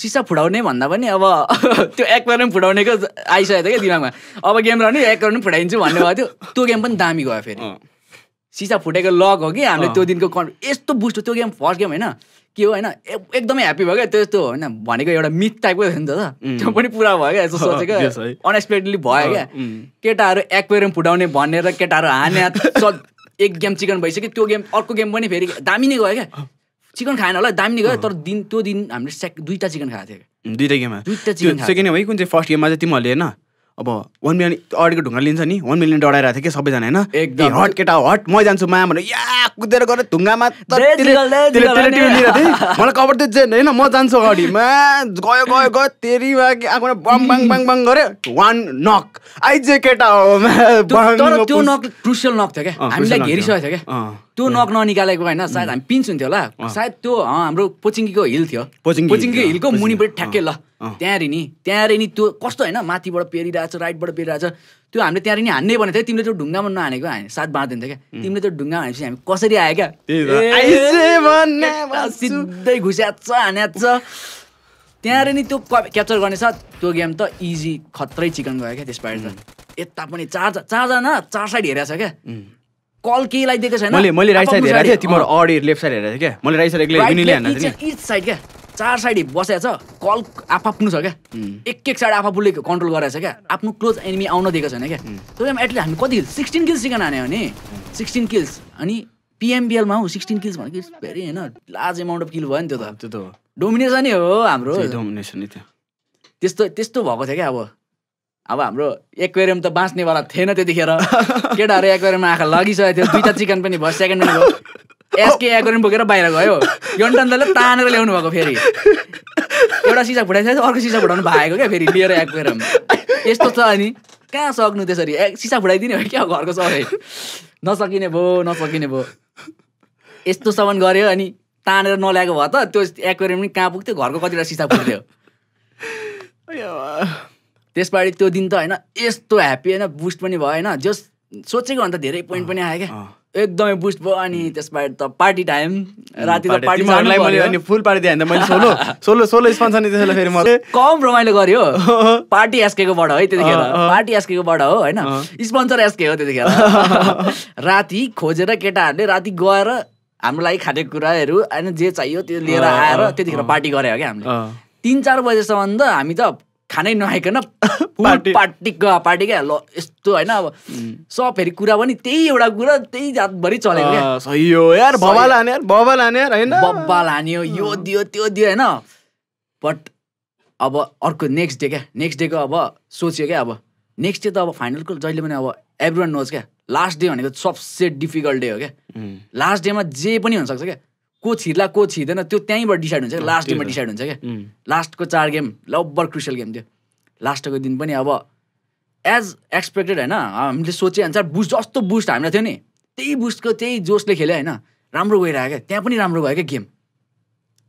सिसा फुटाउने भन्दा पनि अब त्यो एक पनि फुटाउनेको आइसकेको थियो क्या दिमागमा अब गेम रहने एक पनि फुटाइदिन्छु भन्ने थियो त्यो गेम पनि दामी गयो फेरि सिसा फुटेको लग हो कि हामीले त्यो दिनको यस्तो बुस्ट त्यो गेम फर्स्ट गेम होइन के हो होइन एकदमै ह्याप्पी भयो क्या त्यो त्यस्तो होइन भनेको एउटा मिथ टाइपको थियो नि त त्यो पनि पुरा भयो क्या जस्तो सोचेको अनएक्सपेक्टेडली भयो क्या केटाहरू एक्वेरियम फुटाउने भनेर केटाहरू हाने एक गेम चिकन भइसक्यो त्यो गेम अर्को गेम पनि फेरि दामी नै गयो क्या चिकन खाएन होला दामी नै गयो तर दिन त्यो दिन हामीले सेक दुईवटा चिकन खाएको थियो दुईवटा गेममा दुईवटा चिकन सेकेन्ड कुन चाहिँ फर्स्ट गेममा चाहिँ तिमीहरूले होइन अब वान मिलियन अडिएको ढुङ्गा लिन्छ नि वान मिलियन डराइरहेको थियो कि सबैजना होइन एकदम हट केटा हट म जान्छु माया भनेर या कुदेर गएर ढुङ्गामा मलाई कभर त्यो जेन होइन म जान्छु अगाडि मा गयो गयो गयो तेरीमा आँखामा बङ बाङ बाङ बाङ गरे वान नक आइजे केटा हो त्यो नक क्रुसियल नक थियो क्या हामीलाई घेरिसकेको थियो क्या त्यो नक ननिकालेको होइन सायद mm-hmm. हामी पिन्च हुन्थ्यो होला सायद त्यो हाम्रो पोचिङ्गीको हिल थियो पोचिङ्गीको हिलको मुनिबाट ठ्याक्कै ल त्यहाँ नि त्यहाँ नि त्यो कस्तो होइन माथिबाट पेरिरहेछ राइटबाट पेरिरहेछ त्यो हामीले त्यहाँ नि हान्नै भनेको थियो तिमीले त्यो ढुङ्गामा नहानेको हामी सात बाँड्दैन क्या mm. तिमीले त्यो ढुङ्गा हानेपछि हामी कसरी आयो क्या सिधै घुस्याच्छ हान्याच्छ त्यहाँ नि त्यो क्याप्चर गर्ने साथ त्यो गेम त इजी खत्रै चिकन गयो क्या त्यसबाट त mm. यता पनि चार चारजना चार साइड हेरेको छ क्या mm. कल केलाई दिएको छैन मैले मैले राइट साइड हेरेको थिएँ तिम्रो अडी लेफ्ट साइड हेरेको थिएँ क्या मैले राइट साइड एक्लै युनिले हान्नु थिएँ इच साइड क्या चार साइड बसेको छ कल आफ्नो छ क्या एक एक साइड आफूले कन्ट्रोल गराएको छ क्या आफ्नो क्लोज एनिमी आउन दिएको छैन क्या त्यो एटलिस्ट हामी कति सिक्सटिन किल्स हाने हान्यो भने सिक्सटिन किल्स अनि पिएमबिएलमा हो सिक्सटिन किल्स भनेको इट्स भेरी होइन लार्ज एमाउन्ट अफ किल भयो नि त्यो त त्यो त डोमिनेसनै हो हाम्रो डोमिनेसनै त्यो त्यस्तो त्यस्तो भएको थियो क्या अब अब हाम्रो एक्वेरियम त बाँच्नेवाला थिएन त्यतिखेर केटाहरू एक्वेरियममा आँखा लगिसकेको थियो दुईवटा चिकन पनि भयो सेकेन्ड पनि भयो एसके एक्वेरियम बोकेर बाहिर गयो योन्टनले तानेर ल्याउनु भएको फेरि एउटा सिसा फुटाइसकेको अर्को सिसा फुटाउनु भएको क्या फेरि लिएर एक्वेरियम यस्तो छ अनि कहाँ सक्नु त्यसरी ए सिसा फुटाइदिने हो क्या घरको सबै नसकिने भयो नसकिने भयो यस्तो सामान गऱ्यो अनि तानेर नल्याएको भए त त्यो एक्वेरियम पनि कहाँ पुग्थ्यो घरको कतिवटा सिसा फुट्थ्यो त्यसपछि त्यो दिन त होइन यस्तो ह्याप्पी होइन बुस्ट पनि भयो होइन जस सोचेको भन्दा धेरै पोइन्ट पनि आयो क्या एकदमै बुस्ट भयो अनि त्यसबाट त पार्टी टाइम राति त पार्टी मैले फुल पार्टी दिएँ भने मैले सोलो सोलो सोलो नि त्यसलाई फेरि मैले कम रमाइलो गऱ्यो पार्टी एसकेकोबाट है त्यतिखेर पार्टी एसकेकोबाट हो होइन स्पन्सर एसके हो त्यतिखेर राति खोजेर केटाहरूले राति गएर हाम्रो लागि खानेकुराहरू होइन जे चाहियो त्यो लिएर आएर त्यतिखेर पार्टी गरे हो क्या हामीले तिन चार बजेसम्म त हामी त खानै नआइकन पार्टीको क्या ल यस्तो होइन अब सब फेरि कुरा पनि त्यही एउटा कुरा त्यही जातभरि चलेको सही हो यार यार होइन बब्बा लाने यो दियो त्यो दियो होइन बट अब अर्को नेक्स्ट डे क्या नेक्स्ट डेको अब सोच्यो क्या अब नेक्स्ट डे त अब फाइनलको जहिले पनि अब एभ्री वान नोज क्या लास्ट डे भनेको सबसे डिफिकल्ट डे हो क्या लास्ट डेमा जे पनि हुनसक्छ क्या को छिर्ला को छिर्दैन त्यो त्यहीँबाट डिसाइड हुन्छ लास्ट गेममा डिसाइड हुन्छ क्या लास्टको चार गेम लब्बर क्रुसियल गेम थियो लास्टको दिन पनि अब एज एक्सपेक्टेड होइन हामीले सोचे अनुसार बुस्ट जस्तो बुस्ट हामीलाई थियो नि त्यही बुस्टको त्यही जोसले खेल्यो होइन राम्रो गइरहेको क्या त्यहाँ पनि राम्रो भयो क्या गेम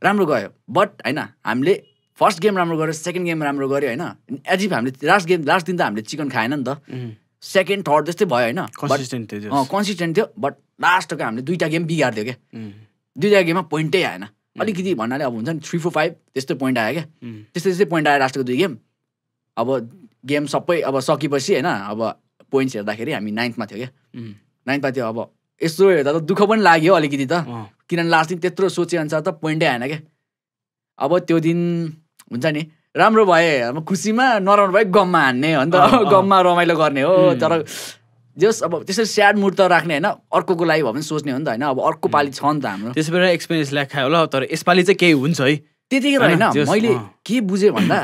राम्रो गयो बट होइन हामीले फर्स्ट गेम राम्रो गऱ्यो सेकेन्ड गेम राम्रो गऱ्यो होइन एज इफ हामीले लास्ट गेम लास्ट दिन त हामीले चिकन खाएन नि त सेकेन्ड थर्ड जस्तै भयो होइन कन्सिस्टेन्ट थियो कन्सिस्टेन्ट थियो बट लास्टको हामीले दुइटा गेम बिगारिदियो क्या दुईवटा गेममा पोइन्टै आएन अलिकति भन्नाले अब हुन्छ नि थ्री फोर फाइभ त्यस्तो पोइन्ट आयो क्या त्यस्तै त्यस्तै पोइन्ट आयो लास्टको दुई गेम अब गेम सबै अब सकेपछि होइन अब पोइन्ट्स हेर्दाखेरि हामी नाइन्थमा थियो क्या नाइन्थमा थियो अब यस्तो हेर्दा त दुःख पनि लाग्यो अलिकति त किनभने लास्ट दिन त्यत्रो सोचेअनुसार त पोइन्टै आएन क्या अब त्यो दिन हुन्छ नि राम्रो भए खुसीमा नराम्रो भए गममा हान्ने हो नि त गममा रमाइलो गर्ने हो तर जस अब त्यसरी स्याड मुड त राख्ने होइन अर्कोको लागि भयो भने सोच्ने हो नि त होइन अब अर्को पालि छ नि त हाम्रो त्यसो भएर एक्सपिरियन्स लेखायो होला तर यसपालि चाहिँ केही हुन्छ है त्यतिखेर होइन मैले के बुझेँ भन्दा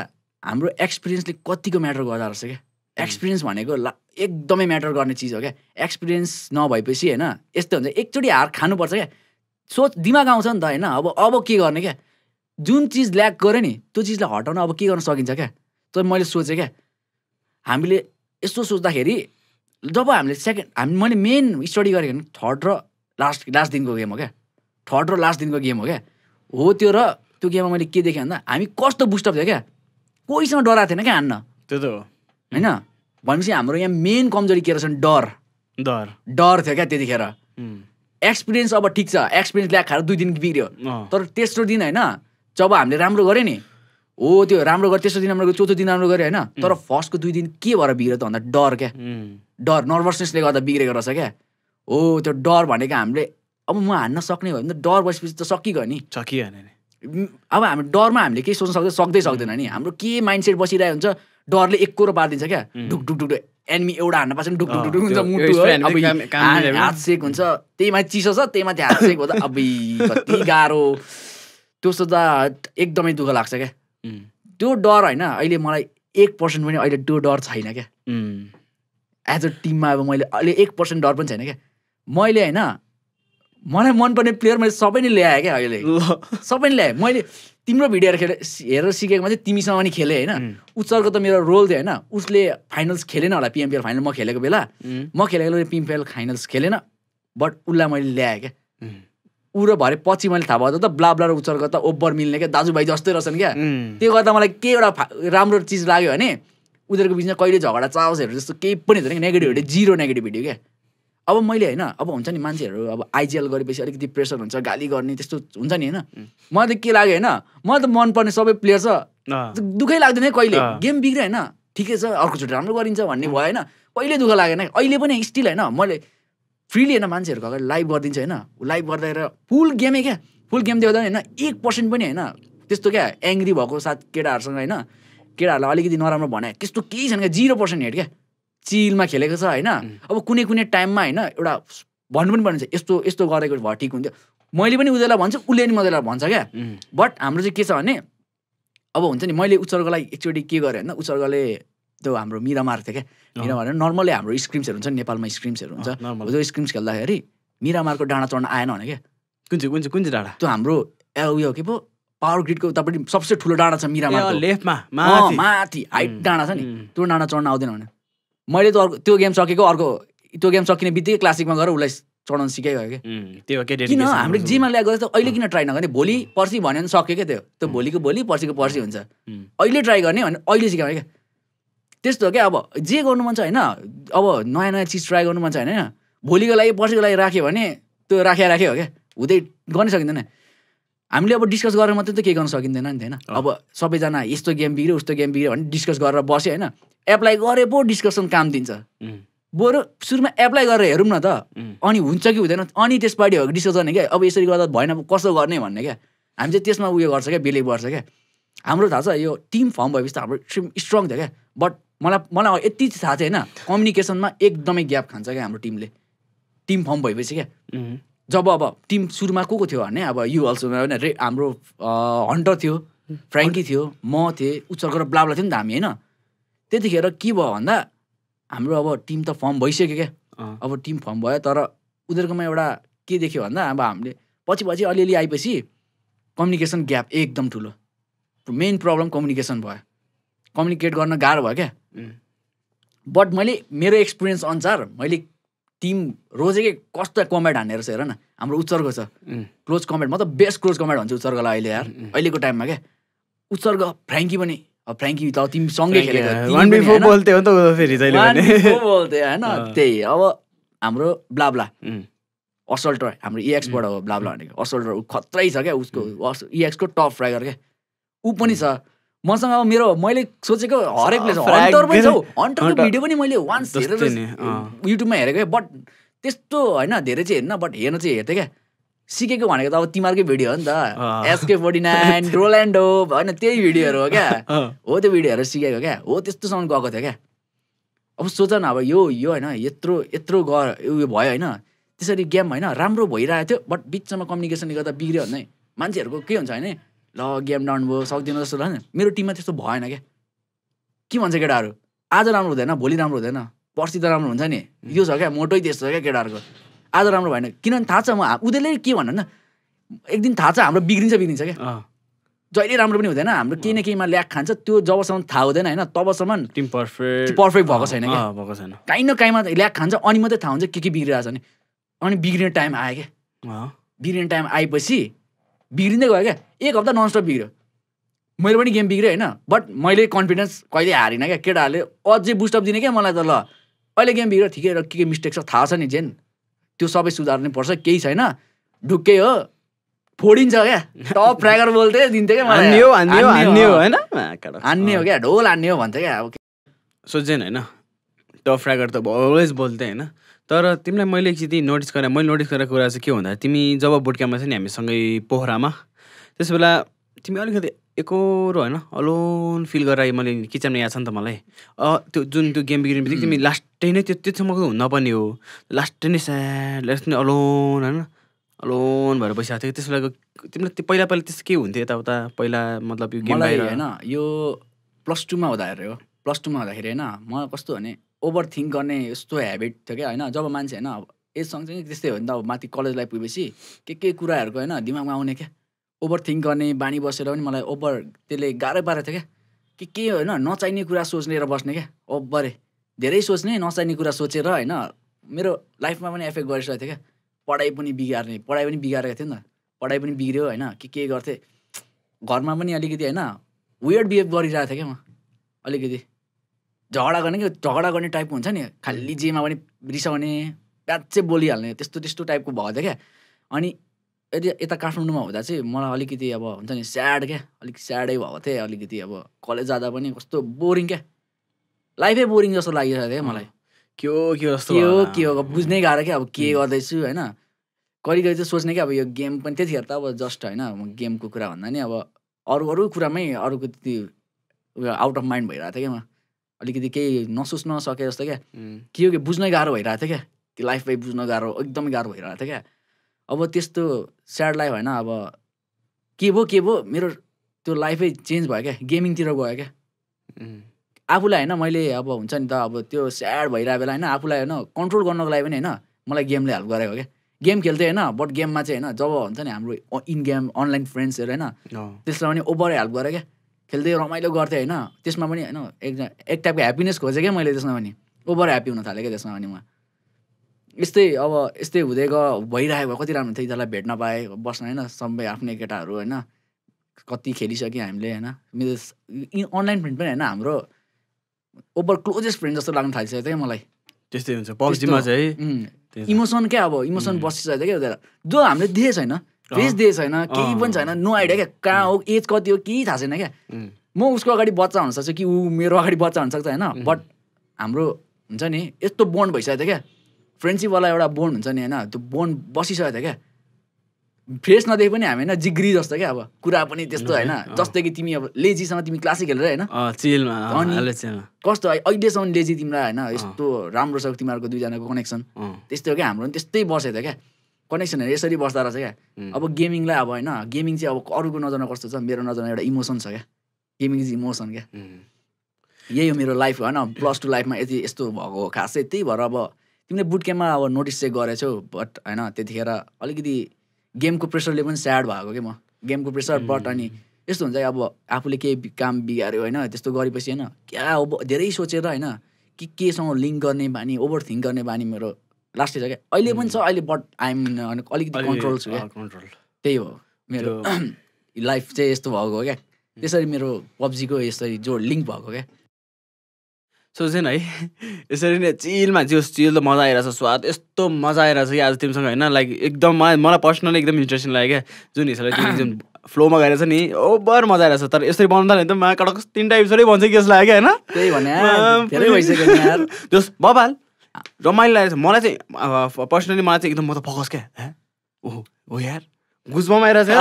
हाम्रो एक्सपिरियन्सले कतिको म्याटर गर्दो रहेछ क्या एक्सपिरियन्स भनेको ला एकदमै म्याटर गर्ने चिज हो क्या एक्सपिरियन्स नभएपछि होइन यस्तो हुन्छ एकचोटि हार खानुपर्छ क्या सोच दिमाग आउँछ नि त होइन अब अब के गर्ने क्या जुन चिज ल्याक गऱ्यो नि त्यो चिजलाई हटाउन अब के गर्न सकिन्छ क्या तर मैले सोचेँ क्या हामीले यस्तो सोच्दाखेरि जब हामीले सेकेन्ड हामी मैले मेन स्टडी गरेको भने थर्ड र लास्ट लास्ट दिनको गेम हो क्या थर्ड र लास्ट दिनको गेम हो क्या हो त्यो र त्यो गेममा मैले के देखेँ भन्दा हामी कस्तो बुस्टअप थियो क्या कोहीसँग डराएको थिएन क्या हान्न त्यो त हो होइन भनेपछि हाम्रो यहाँ मेन कमजोरी के रहेछ डर डर डर थियो क्या त्यतिखेर एक्सपिरियन्स अब ठिक छ एक्सपिरियन्स ल्याक खाएर दुई दिन बिग्रियो तर तेस्रो दिन होइन जब हामीले राम्रो गऱ्यो नि हो त्यो राम्रो गऱ्यो तेस्रो दिन राम्रो गऱ्यो चौथो दिन राम्रो गऱ्यो होइन तर फर्स्टको दुई दिन के भएर बिग्रियो त भन्दा डर क्या डर नर्भसनेसले गर्दा बिग्रेको रहेछ क्या हो त्यो डर भनेको हामीले अब म हान्न सक्ने भयो भने त डर बसेपछि त सकिगयो नि सकियो अब हामी डरमा हामीले केही सोच्न सक्दैन सक्दै सक्दैन नि हाम्रो के माइन्डसेट बसिरहेको हुन्छ डरले एकरो पारिदिन्छ क्या ढुक ढुक ढुक एनिमी एउटा हान्न पार्छ ढुक ढुक ढुक हुन्छ मुटु हात सेक हुन्छ त्यही माथि चिसो छ त्यही माथि हात सेक हुँदा अब कति गाह्रो त्यो सोच्दा एकदमै दुःख लाग्छ क्या त्यो डर होइन अहिले मलाई एक पर्सेन्ट पनि अहिले त्यो डर छैन क्या एज अ टिममा अब मैले अहिले एक पर्सेन्ट डर पनि छैन क्या मैले होइन मलाई मनपर्ने प्लेयर मैले सबै नै ल्याएँ क्या अहिले सबै नै ल्याएँ मैले तिम्रो भिडियोहरू खेले हेरेर सिकेको मात्रै तिमीसँग पनि खेलेँ होइन उच्चरको त मेरो रोल थियो होइन उसले फाइनल्स खेलेन होला पिएमपिएल फाइनल म खेलेको बेला म खेलेको पिएमपिएल फाइनल्स खेलेन बट उसलाई मैले ल्याएँ क्या ऊ र भरे पछि मैले थाहा भयो त ब्लाब्ला र उच्चरको त ओभर मिल्ने क्या दाजुभाइ जस्तै रहेछन् क्या त्यो गर्दा मलाई के एउटा राम्रो चिज लाग्यो भने उनीहरूको बिचमा कहिले झगडा चाओसहरू जस्तो केही पनि हुँदैन कि नेगेटिभिटी जिरो नेगेटिभिटी क्या अब मैले होइन अब हुन्छ नि मान्छेहरू अब आइजिएल गरेपछि अलिकति प्रेसर हुन्छ गाली गर्ने त्यस्तो हुन्छ नि होइन मलाई त के लाग्यो होइन मलाई त मनपर्ने सबै प्लेयर छ दुःखै लाग्दैन है कहिले गेम बिग्रियो होइन ठिकै छ अर्कोचोटि राम्रो गरिन्छ भन्ने भयो होइन कहिले दुःख लागेन अहिले पनि स्टिल होइन मैले फ्रिली होइन मान्छेहरूको अगाडि लाइभ गरिदिन्छु होइन लाइभ गर्दाखेरि फुल गेमै क्या फुल गेम देख्दा होइन एक पर्सेन्ट पनि होइन त्यस्तो क्या एङ्ग्री भएको साथ केटाहरूसँग होइन केटाहरूलाई अलिकति नराम्रो भने त्यस्तो केही छैन क्या जिरो पर्सेन्ट हेड क्या चिलमा खेलेको छ होइन अब कुनै कुनै टाइममा होइन एउटा भन्नु पनि पर्ने यस्तो यस्तो गरेको भए ठिक हुन्थ्यो मैले पनि उनीहरूलाई भन्छु उसले पनि मलाई भन्छ क्या बट हाम्रो चाहिँ के छ भने अब हुन्छ नि मैले उच्चर्गलाई एकचोटि के गरेँ होइन उच्चर्गले त्यो हाम्रो मिरा थियो क्या मिरा मिरामार नर्मली हाम्रो स्क्रिम्सहरू हुन्छ नेपालमा स्क्रिम्सहरू हुन्छ त्यो स्क्रिम्स खेल्दाखेरि मिरामारको डाँडा चढ्न आएन भने क्या कुन चाहिँ कुन चाहिँ कुन चाहिँ डाँडा त्यो हाम्रो उयो के पो पावर ग्रिडको उतापट्टि सबसे ठुलो डाँडा छ मिरामा लेफ्टमा माथि हाइट डाँडा छ नि त्यो डाँडा चढ्न आउँदैन भने मैले त अर्को त्यो गेम सकेको अर्को त्यो गेम सकिने बित्तिकै क्लासिकमा गएर उसलाई चढाउन गयो क्या किन हामीले जेमा ल्याएको जस्तो अहिले किन ट्राई नगर्ने भोलि पर्सि भन्यो भने सक्यो क्या त्यो त्यो भोलिको भोलि पर्सिको पर्सि हुन्छ अहिले ट्राई गर्ने भने अहिले सिकाउने क्या त्यस्तो हो क्या अब जे गर्नु मन छ होइन अब नयाँ नयाँ चिज ट्राई गर्नु मन छ होइन भोलिको लागि पर्सिको लागि राख्यो भने त्यो राखे राख्यो हो क्या हुँदै गर्नै सकिँदैन हामीले अब डिस्कस गरेर मात्रै त केही गर्न सकिँदैन नि त होइन अब सबैजना यस्तो गेम बिग्रियो उस्तो गेम बिग्रियो भने डिस्कस गरेर बस्यो होइन एप्लाई गरे पो डिस्कसन काम दिन्छ बरु सुरुमा एप्लाई गरेर हेरौँ न त अनि हुन्छ कि हुँदैन अनि त्यसपट्टि हो डिस्कस गर्ने क्या अब यसरी गर्दा भएन कसो गर्ने भन्ने क्या हामी चाहिँ त्यसमा उयो गर्छ क्या बिलिभ गर्छ क्या हाम्रो थाहा छ यो टिम फर्म भएपछि त हाम्रो स्ट्रङ थियो क्या बट मलाई मलाई यति थाहा थियो होइन कम्युनिकेसनमा एकदमै ग्याप खान्छ क्या हाम्रो टिमले टिम फर्म भएपछि क्या जब अब टिम सुरुमा को को थियो भने अब यु अल्सो रे हाम्रो हन्टर थियो फ्रेङ्की थियो म थिएँ उच्चर्को ब्लाब्ला थियो नि त हामी होइन त्यतिखेर के भयो भन्दा हाम्रो अब टिम त फर्म भइसक्यो क्या अब टिम फर्म भयो तर उनीहरूकोमा एउटा के देख्यो भन्दा अब हामीले पछि पछि अलिअलि आएपछि कम्युनिकेसन ग्याप एकदम ठुलो मेन प्रब्लम कम्युनिकेसन भयो कम्युनिकेट गर्न गाह्रो भयो क्या बट मैले मेरो एक्सपिरियन्स अनुसार मैले टिम रोजेकै कस्तो कमेन्ट हानेर छ हेर न हाम्रो उत्सर्ग छ क्लोज कमेन्ट म बेस्ट क्लोज कमेन्ट हुन्छ उच्चर्गलाई अहिले यार अहिलेको टाइममा क्या उच्चर्ग फ्रेङ्की पनि अब फ्रेङ्की त सँगै खेलेको बोल्थ्यो त फेरि बोल्थे होइन त्यही अब हाम्रो ब्लाब्ला असल्टर हाम्रो इएक्सबाट e हो ब्लाब्ला भनेको असल्टर ऊ खत्रै छ क्या उसको इएक्सको e टप फ्राइगर क्या ऊ पनि छ मसँग अब मेरो मैले सोचेको हरेक भिडियो पनि मैले वान्स युट्युबमा हेरेको है बट त्यस्तो होइन धेरै चाहिँ हेर्न बट हेर्न चाहिँ हेर्थेँ क्या सिकेको भनेको त अब तिमीहरूकै भिडियो हो नि त एसके फोर्टी नाइन रोल्यान्डो होइन त्यही भिडियोहरू हो क्या हो त्यो भिडियोहरू सिकेको क्या हो त्यस्तोसम्म गएको थियो क्या अब सोच न अब यो यो होइन यत्रो यत्रो ग उयो भयो होइन त्यसरी गेम होइन राम्रो भइरहेको थियो बट बिचमा कम्युनिकेसनले गर्दा बिग्रियो भने मान्छेहरूको के हुन्छ होइन ल गेम डाउन भयो सक्दिनँ जस्तो लाग्छ मेरो टिममा त्यस्तो भएन क्या के भन्छ केटाहरू आज राम्रो हुँदैन भोलि राम्रो हुँदैन पर्सि त राम्रो हुन्छ नि यो छ क्या मोटै त्यस्तो छ क्या केटाहरूको आज राम्रो भएन किनभने थाहा छ म उनीहरूले के भन्नु न एक दिन थाहा छ हाम्रो बिग्रिन्छ बिग्रिन्छ क्या जहिले राम्रो पनि हुँदैन हाम्रो केही न केहीमा ल्याक खान्छ त्यो जबसम्म थाहा हुँदैन होइन तबसम्म टिम पर्फेक्ट पर्फेक्ट भएको छैन भएको छैन काहीँ न काहीँमा ल्याक खान्छ अनि मात्रै थाहा हुन्छ के के बिग्रिरहेको छ नि अनि बिग्रिने टाइम आयो क्या बिग्रिने टाइम आएपछि बिग्रिँदै गयो क्या एक हप्ता ननस्टप बिग्रियो मैले पनि गेम बिग्रेँ होइन बट मैले कन्फिडेन्स कहिले हारिनँ क्या केटाहरूले अझै बुस्टअप दिने क्या मलाई त ल अहिले गेम बिग्रियो ठिकै र के के मिस्टेक छ थाहा छ नि जेन त्यो सबै सुधार्नु पर्छ केही छैन ढुक्कै हो फोडिन्छ क्या टप फ्रागर बोल्थ्यो दिन्थ्यो क्या हान्ने हो क्या ढोल हान्ने हो भन्छ क्या अब सो जेन होइन टप फ्रागर त अलवेज बोल्थेँ होइन तर तिमीलाई मैले एकचोटि नोटिस गरेँ मैले नोटिस गरेको कुरा चाहिँ के भन्दा तिमी जब बोट छ नि हामीसँगै पोखरामा त्यस बेला तिमी अलिकति एकरो होइन अलोन फिल गरेर मैले किचनमा याद छ नि त मलाई त्यो जुन त्यो गेम बिग्रिने बित्तिकै तिमी लास्टै नै त्यो त्योसम्मको हुन नपर्ने हो लास्टै नै स्याड लास्ट नै अलोन होइन अलोन भएर बसिरहेको थियो त्यस बेलाको तिमीलाई त्यो पहिला पहिला त्यस्तो के हुन्थ्यो यताउता पहिला मतलब यो गेम होइन यो प्लस टूमा हुँदाखेरि हो प्लस टूमा हुँदाखेरि होइन मलाई कस्तो भने ओभर थिङ्क गर्ने यस्तो हेबिट थियो क्या होइन जब मान्छे होइन अब एज सँगसँगै त्यस्तै हो नि त अब माथि कलेज लाइफ पुगेपछि के के कुराहरूको होइन दिमागमा आउने क्या ओभर थिङ्क गर्ने बानी बसेर पनि मलाई ओभर त्यसले गाह्रो पारेको थियो क्या के के होइन नचाहिने कुरा सोच्ने र बस्ने क्या ओभरे धेरै सोच्ने नचाहिने कुरा सोचेर होइन मेरो लाइफमा पनि एफेक्ट गरिसकेको थियो क्या पढाइ पनि बिगार्ने पढाइ पनि बिगारेको थियो नि त पढाइ पनि बिग्रियो होइन के के गर्थेँ घरमा पनि अलिकति होइन वेयर बिहेभ गरिरहेको थिएँ क्या म अलिकति झगडा गर्ने कि झगडा गर्ने टाइपको हुन्छ नि खालि जेमा पनि रिसाउने प्याचे बोलिहाल्ने त्यस्तो त्यस्तो टाइपको भयो क्या अनि यदि यता काठमाडौँमा हुँदा चाहिँ मलाई अलिकति अब हुन्छ नि स्याड क्या अलिक स्याडै भएको थिएँ अलिकति अब कलेज जाँदा पनि कस्तो बोरिङ क्या लाइफै बोरिङ जस्तो लागिरहेको थियो मलाई के हो के जस्तो के हो के हो बुझ्नै गाह्रो क्या अब के गर्दैछु होइन कहिले कहिले चाहिँ सोच्ने क्या अब यो गेम पनि त्यतिखेर त अब जस्ट होइन गेमको कुरा भन्दा नि अब अरू अरू कुरामै अरूको त्यति आउट अफ माइन्ड भइरहेको थियो क्या म अलिकति केही नसोच्न सके जस्तो क्या के हो कि बुझ्नै गाह्रो भइरहेको थियो क्या त्यो लाइफलाई बुझ्न गाह्रो एकदमै गाह्रो भइरहेको थियो क्या अब त्यस्तो स्याड लाइफ होइन अब के भयो के भयो मेरो त्यो लाइफै चेन्ज भयो क्या गेमिङतिर गयो क्या आफूलाई होइन मैले अब हुन्छ नि त अब त्यो स्याड भइरहेको बेला होइन आफूलाई होइन कन्ट्रोल गर्नको लागि पनि होइन मलाई गेमले हेल्प गरेको क्या गेम खेल्थेँ होइन बट गेममा चाहिँ होइन जब हुन्छ नि हाम्रो इन गेम अनलाइन फ्रेन्ड्सहरू होइन त्यसलाई पनि ओभर हेल्प गरेँ क्या खेल्दै रमाइलो गर्थेँ होइन त्यसमा पनि होइन एकजना एक टाइपको ह्याप्पिनेस खोजेँ क्या मैले त्यसमा पनि ओभर ह्याप्पी हुन थालेँ क्या त्यसमा पनि म यस्तै अब यस्तै हुँदै गयो भइरहेको भए कति राम्रो थियो यिनीहरूलाई भेट्न पाएँ बस्न होइन सबै आफ्नै केटाहरू होइन कति खेलिसक्यो हामीले होइन मेरो अनलाइन फ्रेन्ड पनि होइन हाम्रो ओभर क्लोजेस्ट फ्रेन्ड जस्तो लाग्न थालिसक्यो क्या मलाई त्यस्तै हुन्छ पब्जीमा चाहिँ इमोसन क्या अब इमोसन बसिसकेको थियो क्या उनीहरू जो हामीले देखेको छैन फ्रेस दिएको छैन केही पनि छैन नो आइडिया क्या कहाँ हो एज कति हो केही थाहा छैन क्या म उसको अगाडि बच्चा हुनसक्छ कि ऊ मेरो अगाडि बच्चा हुनसक्छ होइन बट हाम्रो हुन्छ नि यस्तो बोन्ड भइसकेको थियो क्या फ्रेन्डसिपवाला एउटा बोन्ड हुन्छ नि होइन त्यो बोन्ड बसिसकेको थियो क्या फ्रेस नदेखे पनि हामी होइन जिग्री जस्तो क्या अब कुरा पनि त्यस्तो होइन जस्तै कि तिमी अब लेजीसँग तिमी क्लासै खेलेर होइन कस्तो अहिलेसम्म लेजी तिमीलाई होइन यस्तो राम्रो छ तिमीहरूको दुईजनाको कनेक्सन त्यस्तो हो क्या हाम्रो पनि त्यस्तै बसेको थियो क्या कनेक्सनहरू यसरी बस्दा रहेछ क्या अब गेमिङलाई अब होइन गेमिङ चाहिँ अब अरूको नजरमा कस्तो छ मेरो नजरमा एउटा इमोसन छ क्या गेमिङ इज इमोसन क्या यही हो मेरो लाइफ होइन प्लस टू लाइफमा यति यस्तो भएको खासै खास चाहिँ त्यही भएर अब तिमीले बुट क्याम्पमा अब नोटिस चाहिँ गरेछौ बट होइन त्यतिखेर अलिकति गेमको प्रेसरले पनि स्याड भएको कि म गेमको प्रेसर बट अनि यस्तो हुन्छ अब आफूले केही काम बिगाऱ्यो होइन त्यस्तो गरेपछि होइन क्या अब धेरै सोचेर होइन के केसँग लिङ्क गर्ने बानी ओभर थिङ्क गर्ने बानी मेरो लास्टै छ क्या अहिले पनि छ hmm. अहिले बट आइएम अलिकति कन्ट्रोल छु कन्ट्रोल त्यही हो मेरो लाइफ चाहिँ यस्तो भएको हो क्या hmm. त्यसरी मेरो पब्जीको यसरी जो लिङ्क भएको क्या सोचेन है यसरी नै चिलमा जियोस् चिल त मजा आइरहेको छ स्वाद यस्तो मजा आइरहेको छ कि आज तिमीसँग होइन लाइक एकदम मलाई पर्सनली एकदम इन्ट्रेस्टिङ लाग्यो क्या जुन हिसाबले तिमी जुन फ्लोमा गएर छ नि ओ बर मजा छ तर यसरी बनाउँदा नि त मा कडक तिनवटा एपिसोडै भन्छ कि जस्तो लाग्यो होइन त्यही जस बबाल रमाइलो लागेको छ मलाई चाहिँ पर्सनली मलाई चाहिँ एकदम म त फकस क्या ओहो हो यार घुसमा छ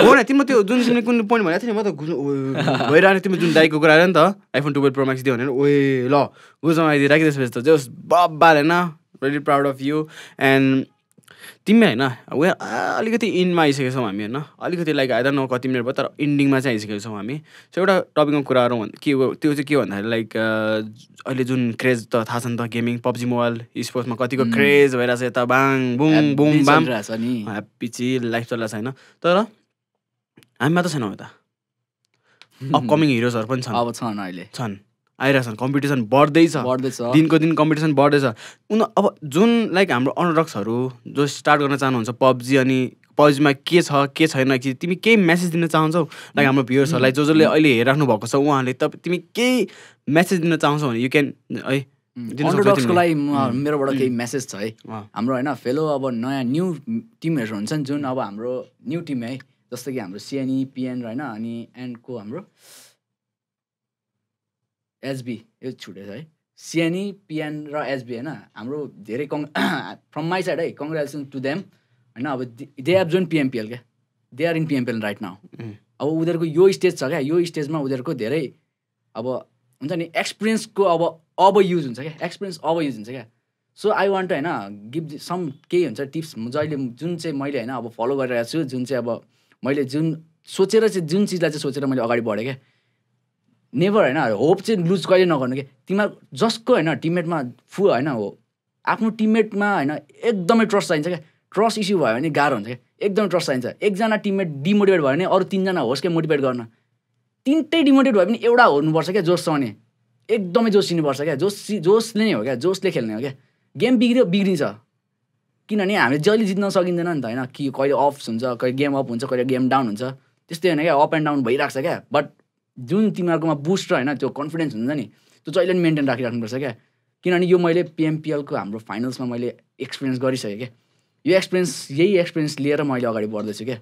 हो न तिम्रो त्यो जुन जुन कुन पोइन्ट भनेको थियो नि म त घुस भइरहेको तिम्रो जुन दाइको कुरा नि त आइफोन टुवेल्भ प्रो म्याक्स दियो भने ओए ल घुसमा बमाइदियो राखिदिएछ त जस्ट बब्बा होइन very proud of you and तिमी होइन वे अलिकति इन्डमा आइसकेको छौँ हामी होइन अलिकति लाइक आइदा न कति मिनट भयो तर इन्डिङमा चाहिँ आइसकेको छौँ हामी सो एउटा टपिकमा कुराहरू के त्यो चाहिँ के भन्दाखेरि लाइक अहिले जुन क्रेज त थाहा छ नि त गेमिङ पब्जी मोबाइल स्पोर्ट्समा कतिको क्रेज भइरहेछ यता बाङ बुङ बुङ नि ह्याप्पी चिल लाइफ चलिरहेको छ होइन तर हामी मात्र छैनौँ यता अपकमिङ हिरोजहरू पनि छन् अब छन् अहिले छन् आइरहेछन् कम्पिटिसन बढ्दैछ बढ्दैछ दिनको दिन कम्पिटिसन बढ्दैछ उन अब जुन लाइक हाम्रो अनरक्सहरू जो स्टार्ट गर्न चाहनुहुन्छ पब्जी अनि पब्जीमा के छ के छैन कि तिमी केही मेसेज दिन चाहन्छौ लाइक हाम्रो भ्युवर्सहरूलाई जो जसले अहिले हेरिराख्नु भएको छ उहाँहरूले त तिमी केही मेसेज दिन चाहन्छौ भने यु क्यान है लागि मेरोबाट केही मेसेज छ है हाम्रो होइन फेलो अब नयाँ न्यू टिमहरू हुन्छन् जुन अब हाम्रो न्यु टिम है जस्तो कि हाम्रो सिएनई पिएन e, होइन अनि एन्डको हाम्रो एचबी यो छुटेछ है सिएनई पिएन र एचबी होइन हाम्रो धेरै कङ फ्रम माई साइड है कङ्ग्रेचुलेसन टु देम होइन अब दे हेभ जोन पिएमपिएल क्या they are in PMPL right now अब उनीहरूको यो स्टेज छ क्या यो स्टेजमा उनीहरूको धेरै अब हुन्छ नि एक्सपिरियन्सको अब अब युज हुन्छ क्या एक्सपिरियन्स अब युज हुन्छ क्या सो आई वान्ट होइन गिभ सम केही हुन्छ टिप्स जहिले जुन चाहिँ मैले होइन अब फलो गरिरहेको छु जुन चाहिँ अब मैले जुन सोचेर चाहिँ जुन चिजलाई चाहिँ सोचेर मैले अगाडि बढेँ क्या नेभर होइन होप चाहिँ लुज कहिले नगर्नु कि तिमीहरू जसको होइन टिममेटमा फु होइन हो आफ्नो टिममेटमा होइन एकदमै ट्रस्ट चाहिन्छ क्या ट्रस्ट इस्यु भयो भने गाह्रो हुन्छ क्या एकदमै ट्रस्ट चाहिन्छ एकजना टिममेट डिमोटिभेट भयो भने अरू तिनजना होस् क्या मोटिभेट गर्न तिनटै डिमोटिभेट भयो भने एउटा हुनुपर्छ क्या आउने एकदमै जोस दिनुपर्छ क्या जोस जोसले नै हो क्या जोसले खेल्ने हो क्या गेम बिग्रियो बिग्रिन्छ किनभने हामीले जहिले जित्न सकिँदैन नि त होइन कि कहिले अफ्स हुन्छ कहिले गेम अप हुन्छ कहिले गेम डाउन हुन्छ त्यस्तै होइन क्या अप एन्ड डाउन भइरहेको छ क्या बट जुन तिमीहरूकोमा बुस्ट होइन त्यो कन्फिडेन्स हुन्छ नि त्यो जहिले पनि मेन्टेन राखिराख्नुपर्छ क्या किनभने यो मैले पिएमपिएलको हाम्रो फाइनल्समा मैले एक्सपिरियन्स गरिसकेँ क्या यो एक्सपिरियन्स यही एक्सपिरियन्स लिएर मैले अगाडि बढ्दैछु क्या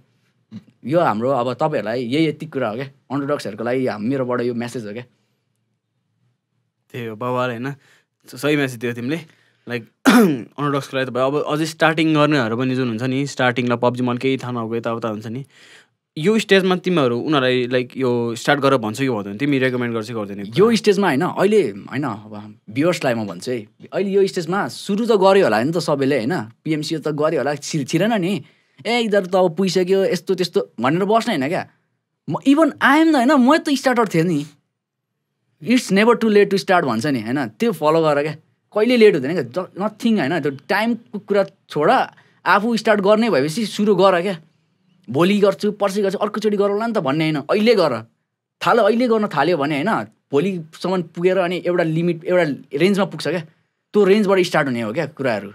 यो हाम्रो अब तपाईँहरूलाई यही यति कुरा हो क्या अन्डरडक्सहरूको लागि मेरोबाट यो मेसेज हो क्या त्यही हो बाबा होइन सही मेसेज दियो तिमीले लाइक लागि त भयो अब अझै स्टार्टिङ गर्नेहरू पनि जुन हुन्छ नि स्टार्टिङलाई पब्जीमा केही थाहा नभए यताउता हुन्छ नि यो स्टेजमा तिमीहरू उनीहरूलाई लाइक यो स्टार्ट गरेर भन्छ कि भन्दैन तिमी रेकमेन्ड गर्छ गर्दैन यो स्टेजमा होइन अहिले होइन अब भ्युवर्सलाई म भन्छु है अहिले यो स्टेजमा सुरु त गऱ्यो होला नि त सबैले होइन पिएमसिओ त गऱ्यो होला छि छिरेन नि ए इधर त अब पुगिसक्यो यस्तो त्यस्तो भनेर बस्ने होइन क्या म इभन आएम त होइन म त स्टार्टर थिएँ नि it's never too late to start भन्छ नि होइन त्यो फलो गर क्या कहिले लेट हुँदैन क्या नथिङ होइन त्यो टाइमको कुरा छोड आफू स्टार्ट गर्ने भएपछि सुरु गर क्या भोलि गर्छु पर्सि गर्छु अर्कोचोटि गरौँला नि त भन्ने होइन अहिले गर थालो अहिले गर्न थाल्यो भने होइन भोलिसम्म पुगेर अनि एउटा लिमिट एउटा रेन्जमा पुग्छ क्या त्यो रेन्जबाट स्टार्ट हुने हो क्या कुराहरू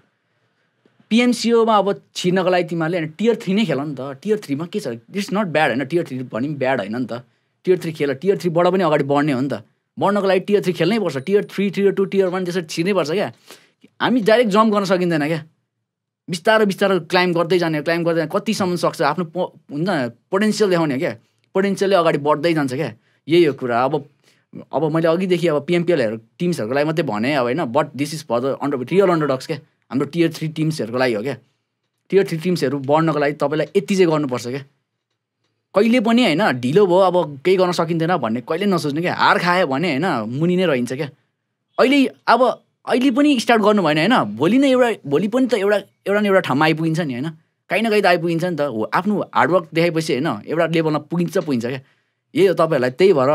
पिएमसिओमा अब छिर्नको लागि तिमीहरूले होइन टियर थ्री नै खेल नि त टियर थ्रीमा के छ इट्स नट ब्याड होइन टियर थ्री भने पनि ब्याड होइन नि त टियर थ्री खेल टियर थ्रीबाट पनि अगाडि बढ्ने हो नि त बढ्नको लागि टियर थ्री खेल्नै पर्छ tier three tier two tier one त्यसरी छिर्नै पर्छ क्या हामी डाइरेक्ट जम्प गर्न सकिँदैन क्या बिस्तारो बिस्तारो क्लाइम गर्दै जाने क्लाइम क्लाइम्ब गर्दै कतिसम्म सक्छ आफ्नो प हुन्छ पोटेन्सियल देखाउने हो क्या पोटेन्सियलले अगाडि बढ्दै जान्छ क्या यही हो कुरा अब अब मैले अघिदेखि अब पिएमपिएलहरू टिम्सहरूको लागि मात्रै भने अब होइन but this is for the under real underdogs क्या हाम्रो टियर थ्री टिम्सहरूको लागि हो क्या टियर थ्री टिम्सहरू बढ्नको लागि तपाईँलाई यति चाहिँ गर्नुपर्छ क्या कहिले पनि होइन ढिलो भयो अब केही गर्न सकिँदैन भन्ने कहिले नसोच्नु क्या हार खायो भने होइन मुनि नै रहन्छ क्या अहिले अब अहिले पनि स्टार्ट गर्नु भएन होइन भोलि नै एउटा भोलि पनि त एउटा एउटा न एउटा ठाउँमा आइपुगिन्छ नि होइन काहीँ न काहीँ त आइपुगिन्छ नि त हो आफ्नो हार्डवर्क देखाएपछि होइन एउटा लेभलमा पुगिन्छ पुगिन्छ क्या यही हो तपाईँहरूलाई त्यही भएर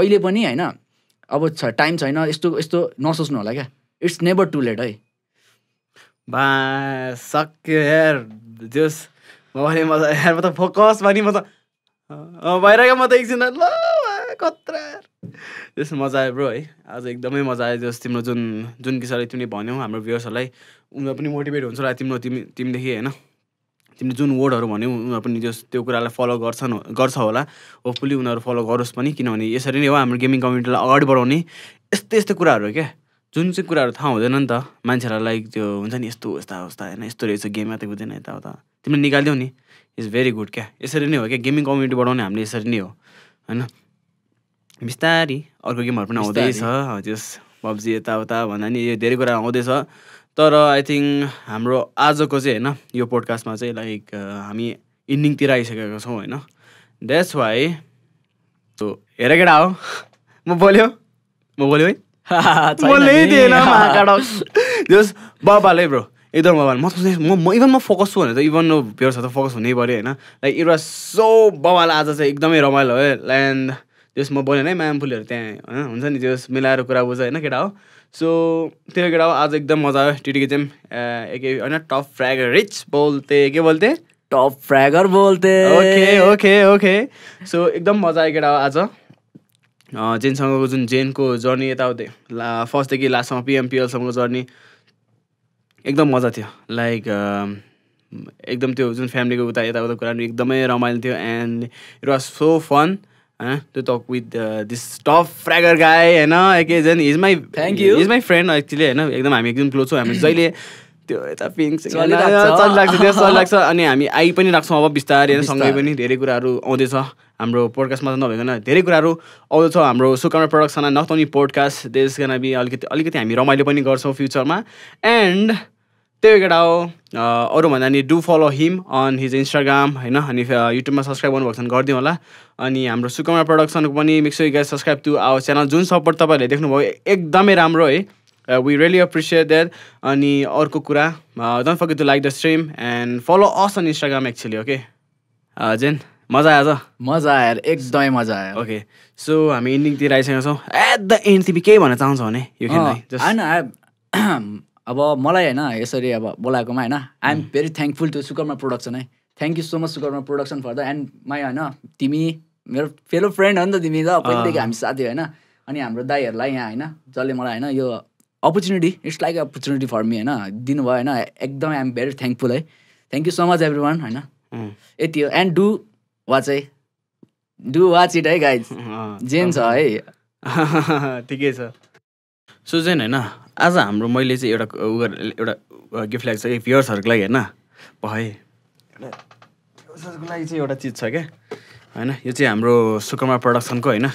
कहिले पनि होइन अब छ टाइम छैन यस्तो यस्तो नसोच्नु होला क्या इट्स नेभर टु लेट है बा सक्यो हेर जोस् भने म त हेर म त फोकस भने म त भइरहेको म त एकछिन ल कत्र त्यसमा मजा आयो ब्रो है आज एकदमै मजा आयो जस तिम्रो जुन जुन किसिमले तिमीले भन्यौ हाम्रो भ्युवर्सहरूलाई उनीहरू पनि मोटिभेट हुन्छ होला तिम्रो तिमी तिमीदेखि होइन तिमीले जुन वर्डहरू भन्यौ उनीहरू पनि जस त्यो कुरालाई फलो गर्छन् गर्छ होला होपफुली उनीहरू फलो गरोस् पनि किनभने यसरी नै हो हाम्रो गेमिङ कम्युनिटीलाई अगाडि बढाउने यस्तै यस्तो कुराहरू क्या जुन चाहिँ कुराहरू थाहा हुँदैन नि त मान्छेहरूलाई लाइक त्यो हुन्छ नि यस्तो यस्ता उस्ता होइन यस्तो रहेछ गेम मात्रै हुँदैन यताउता तिमीले निकालिदियौ नि इट्स भेरी गुड क्या यसरी नै हो क्या गेमिङ कम्युनिटी बढाउने हामीले यसरी नै हो होइन बिस्तारी अर्को गेमहरू पनि आउँदैछ त्यस पब्जी यताउता भन्दा नि धेरै कुरा आउँदैछ तर आई थिङ्क हाम्रो आजको चाहिँ होइन यो पोडकास्टमा चाहिँ लाइक हामी इन्डिङतिर आइसकेको छौँ होइन द्याट्स वाइ सो हेर केटा हो म बोल्यो म बोल्यो है जस बाबाले ब्रो एकदम बाबाले म सोच्ने म म इभन म फोकस छु भनेर त इभन प्योर त फोकस हुनै पऱ्यो होइन लाइक इट वाज सो बाबालाई आज चाहिँ एकदमै रमाइलो है ल्यान्ड त्यसमा बनेनै मायामफुलहरू त्यहाँ होइन हुन्छ नि त्यो मिलाएर कुरा बुझ होइन केटा हो सो त्यो केटा हो आज एकदम मजा आयो टिटीको चाहिँ एकै होइन टप फ्रेगर रिच बोल्थे के बोल्थे टप फ्र्यागर बोल्थे ओके ओके ओके सो एकदम मजा आयो केटा हो आज जेनसँगको जुन जेनको जर्नी यताउति ला फर्स्टदेखि लास्टसम्म पिएमपिएलसम्मको जर्नी एकदम मजा थियो लाइक एकदम त्यो जुन फ्यामिलीको उता यताउता कुरा एकदमै रमाइलो थियो and it was so fun होइन to talk with this top fragger guy होइन एकेजन is my thank you is my friend actually होइन एकदम हामी एकदम क्लोज छौँ हामी जहिले त्यो यता पिङ चलिरहेको छ चलिरहेको छ अनि हामी आइ पनि राख्छौँ अब बिस्तारै सँगै पनि धेरै कुराहरू आउँदैछ हाम्रो पोडकास्टमा त नभइकन धेरै कुराहरू आउँदैछ हाम्रो सुकामा प्रडक्सन नट पोडकास्ट देश बी अलिकति अलिकति हामी रमाइलो पनि गर्छौँ फ्युचरमा एन्ड त्यही केटा हो अरू भन्दा नि do follow him on his Instagram होइन अनि युट्युबमा सब्सक्राइब गर्नुभएको छ भने गरिदिउँ होला अनि हाम्रो सुकमा प्रडक्सनको पनि mix guys subscribe to our channel जुन सपोर्ट तपाईँहरूले देख्नुभयो एकदमै राम्रो है वी रियली एप्रिसिएट द्याट अनि अर्को कुरा don't forget to like the stream and follow us on Instagram actually okay जेन मजा आयो त मजा आयो एकदमै मजा आयो ओके सो हामी इन्डिङतिर आइसकेका छौँ एट द एन्ड तिमी केही भन्न चाहन्छौ भने यो होइन अब मलाई होइन यसरी अब बोलाएकोमा होइन I'm very thankful to Sukarma production है thank you so much Sukarma production for the end my होइन तिमी मेरो फेलो फ्रेन्ड हो नि त तिमी त पहिलेदेखि हामी साथी होइन अनि हाम्रो दाईहरूलाई यहाँ होइन जसले मलाई होइन यो opportunity it's like opportunity for me होइन दिनुभयो होइन एकदमै आइएम भेरी थ्याङ्कफुल है thank you so much every one होइन mm. यति हो एन्ड डु वाच है डु वाच इट है गाइज जेन छ है ठिकै छ सुजेन होइन आज हाम्रो मैले चाहिँ एउटा उ एउटा गिफ्ट ल्याएको छ कि भ्युर्सहरूको लागि होइन भए एउटा लागि चाहिँ एउटा चिज छ क्या होइन यो चाहिँ हाम्रो सुकमा प्रडक्सनको होइन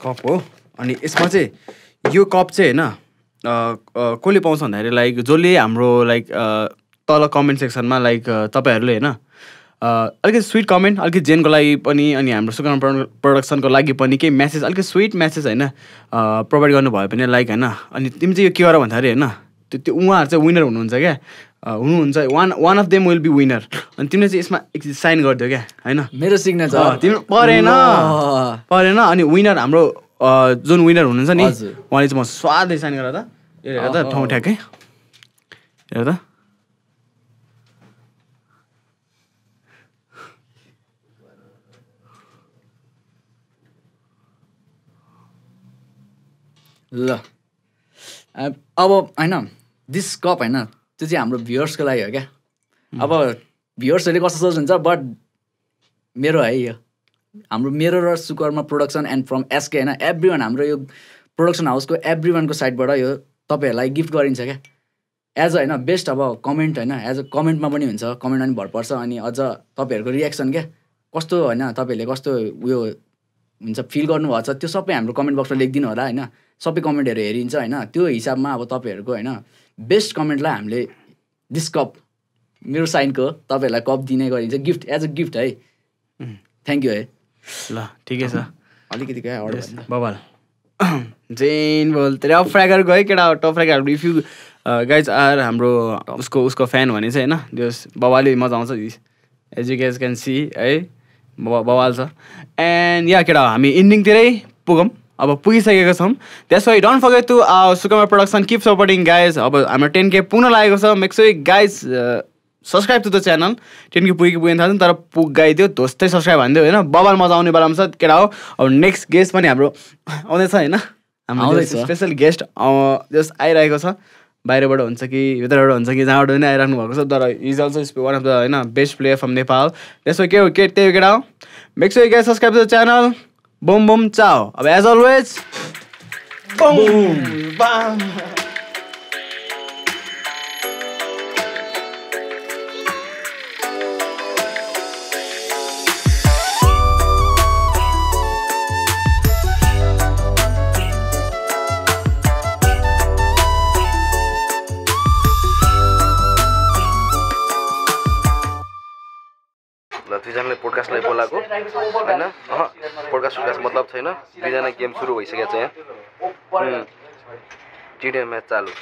कप हो अनि यसमा चाहिँ यो कप चाहिँ होइन कसले पाउँछ भन्दाखेरि लाइक जसले हाम्रो लाइक तल कमेन्ट सेक्सनमा लाइक तपाईँहरूले होइन अलिकति स्विट कमेन्ट अलिकति जेनको लागि पनि अनि हाम्रो सुकर्म प्रडक्सनको लागि पनि केही म्यासेज अलिकति स्विट म्यासेज होइन प्रोभाइड गर्नुभयो भने लाइक होइन अनि तिमी चाहिँ यो के गर भन्दाखेरि होइन त्यो त्यो उहाँहरू चाहिँ विनर हुनुहुन्छ क्या हुनुहुन्छ one one of them will be winner अनि तिमीले चाहिँ यसमा साइन गरिदियो क्या होइन मेरो सिग्नेचर तिम्रो परेन परेन अनि विनर हाम्रो जुन विनर हुनुहुन्छ नि उहाँले चाहिँ म स्वादै साइन गरेर त हेर त ठाउँ ठ्याक्कै हेर त ल अब होइन दिस कप होइन त्यो चाहिँ हाम्रो भ्युवर्सको लागि हो क्या hmm. अब भ्युवर्सहरूले कस्तो सोच्नुहुन्छ बट मेरो है यो हाम्रो मेरो र Sukarma production and from SK होइन एभ्री वान हाम्रो यो प्रोडक्सन हाउसको एभ्री वानको साइडबाट यो तपाईँहरूलाई गिफ्ट गरिन्छ क्या एज अ होइन बेस्ट अब कमेन्ट होइन एज अ कमेन्टमा पनि हुन्छ कमेन्ट पनि भर पर्छ अनि अझ तपाईँहरूको रियाक्सन क्या कस्तो होइन तपाईँहरूले कस्तो उयो हुन्छ फिल गर्नुभएको छ त्यो सबै हाम्रो कमेन्ट बक्समा लेखिदिनु होला होइन सबै कमेन्टहरू हेरिन्छ होइन त्यो हिसाबमा अब तपाईँहरूको होइन बेस्ट कमेन्टलाई हामीले दिस कप मेरो साइनको तपाईँहरूलाई कप दिने गरिन्छ गिफ्ट एज अ गिफ्ट है थ्याङ्क यू है ल ठिकै छ अलिकति क्या अर्डर बबाल जेन बोल अब गयो केटा top fragger if you guys are हाम्रो उसको उसको फ्यान भने चाहिँ होइन जस बवाली मजा आउँछ as you guys can see है बबाल छ एन्ड या केटा हामी इन्डिङतिरै पुगौँ अब पुगिसकेको छौँ त्यसो भए डोन्ट फर्गेट टु सुकमा प्रडक्सन किप सपोर्टिङ गाइज अब हाम्रो टेन के पुग्न लागेको छ make guys subscribe to the channel ten K पुगेको पुगेन थाहा छ तर पुग गाइदियो ध्वस्तै सब्सक्राइब भनिदियो होइन बबल मजा आउने बेलामा छ केटा हो अब नेक्स्ट गेस्ट पनि हाम्रो आउँदैछ होइन हाम्रो स्पेसल गेस्ट जस आइरहेको छ बाहिरबाट हुन्छ कि भित्रबाट हुन्छ कि जहाँबाट पनि आइराख्नु भएको छ तर is also one of the होइन बेस्ट प्लेयर फ्रम नेपाल त्यसो के हो के त्यही केटा हो make sure guys subscribe to the channel boom boom चाओ अब एज अलवेज बुम बाम सुकास मतलब छैन दुईजना गेम सुरु भइसकेको छ यहाँ टिडिएम म्याच चालु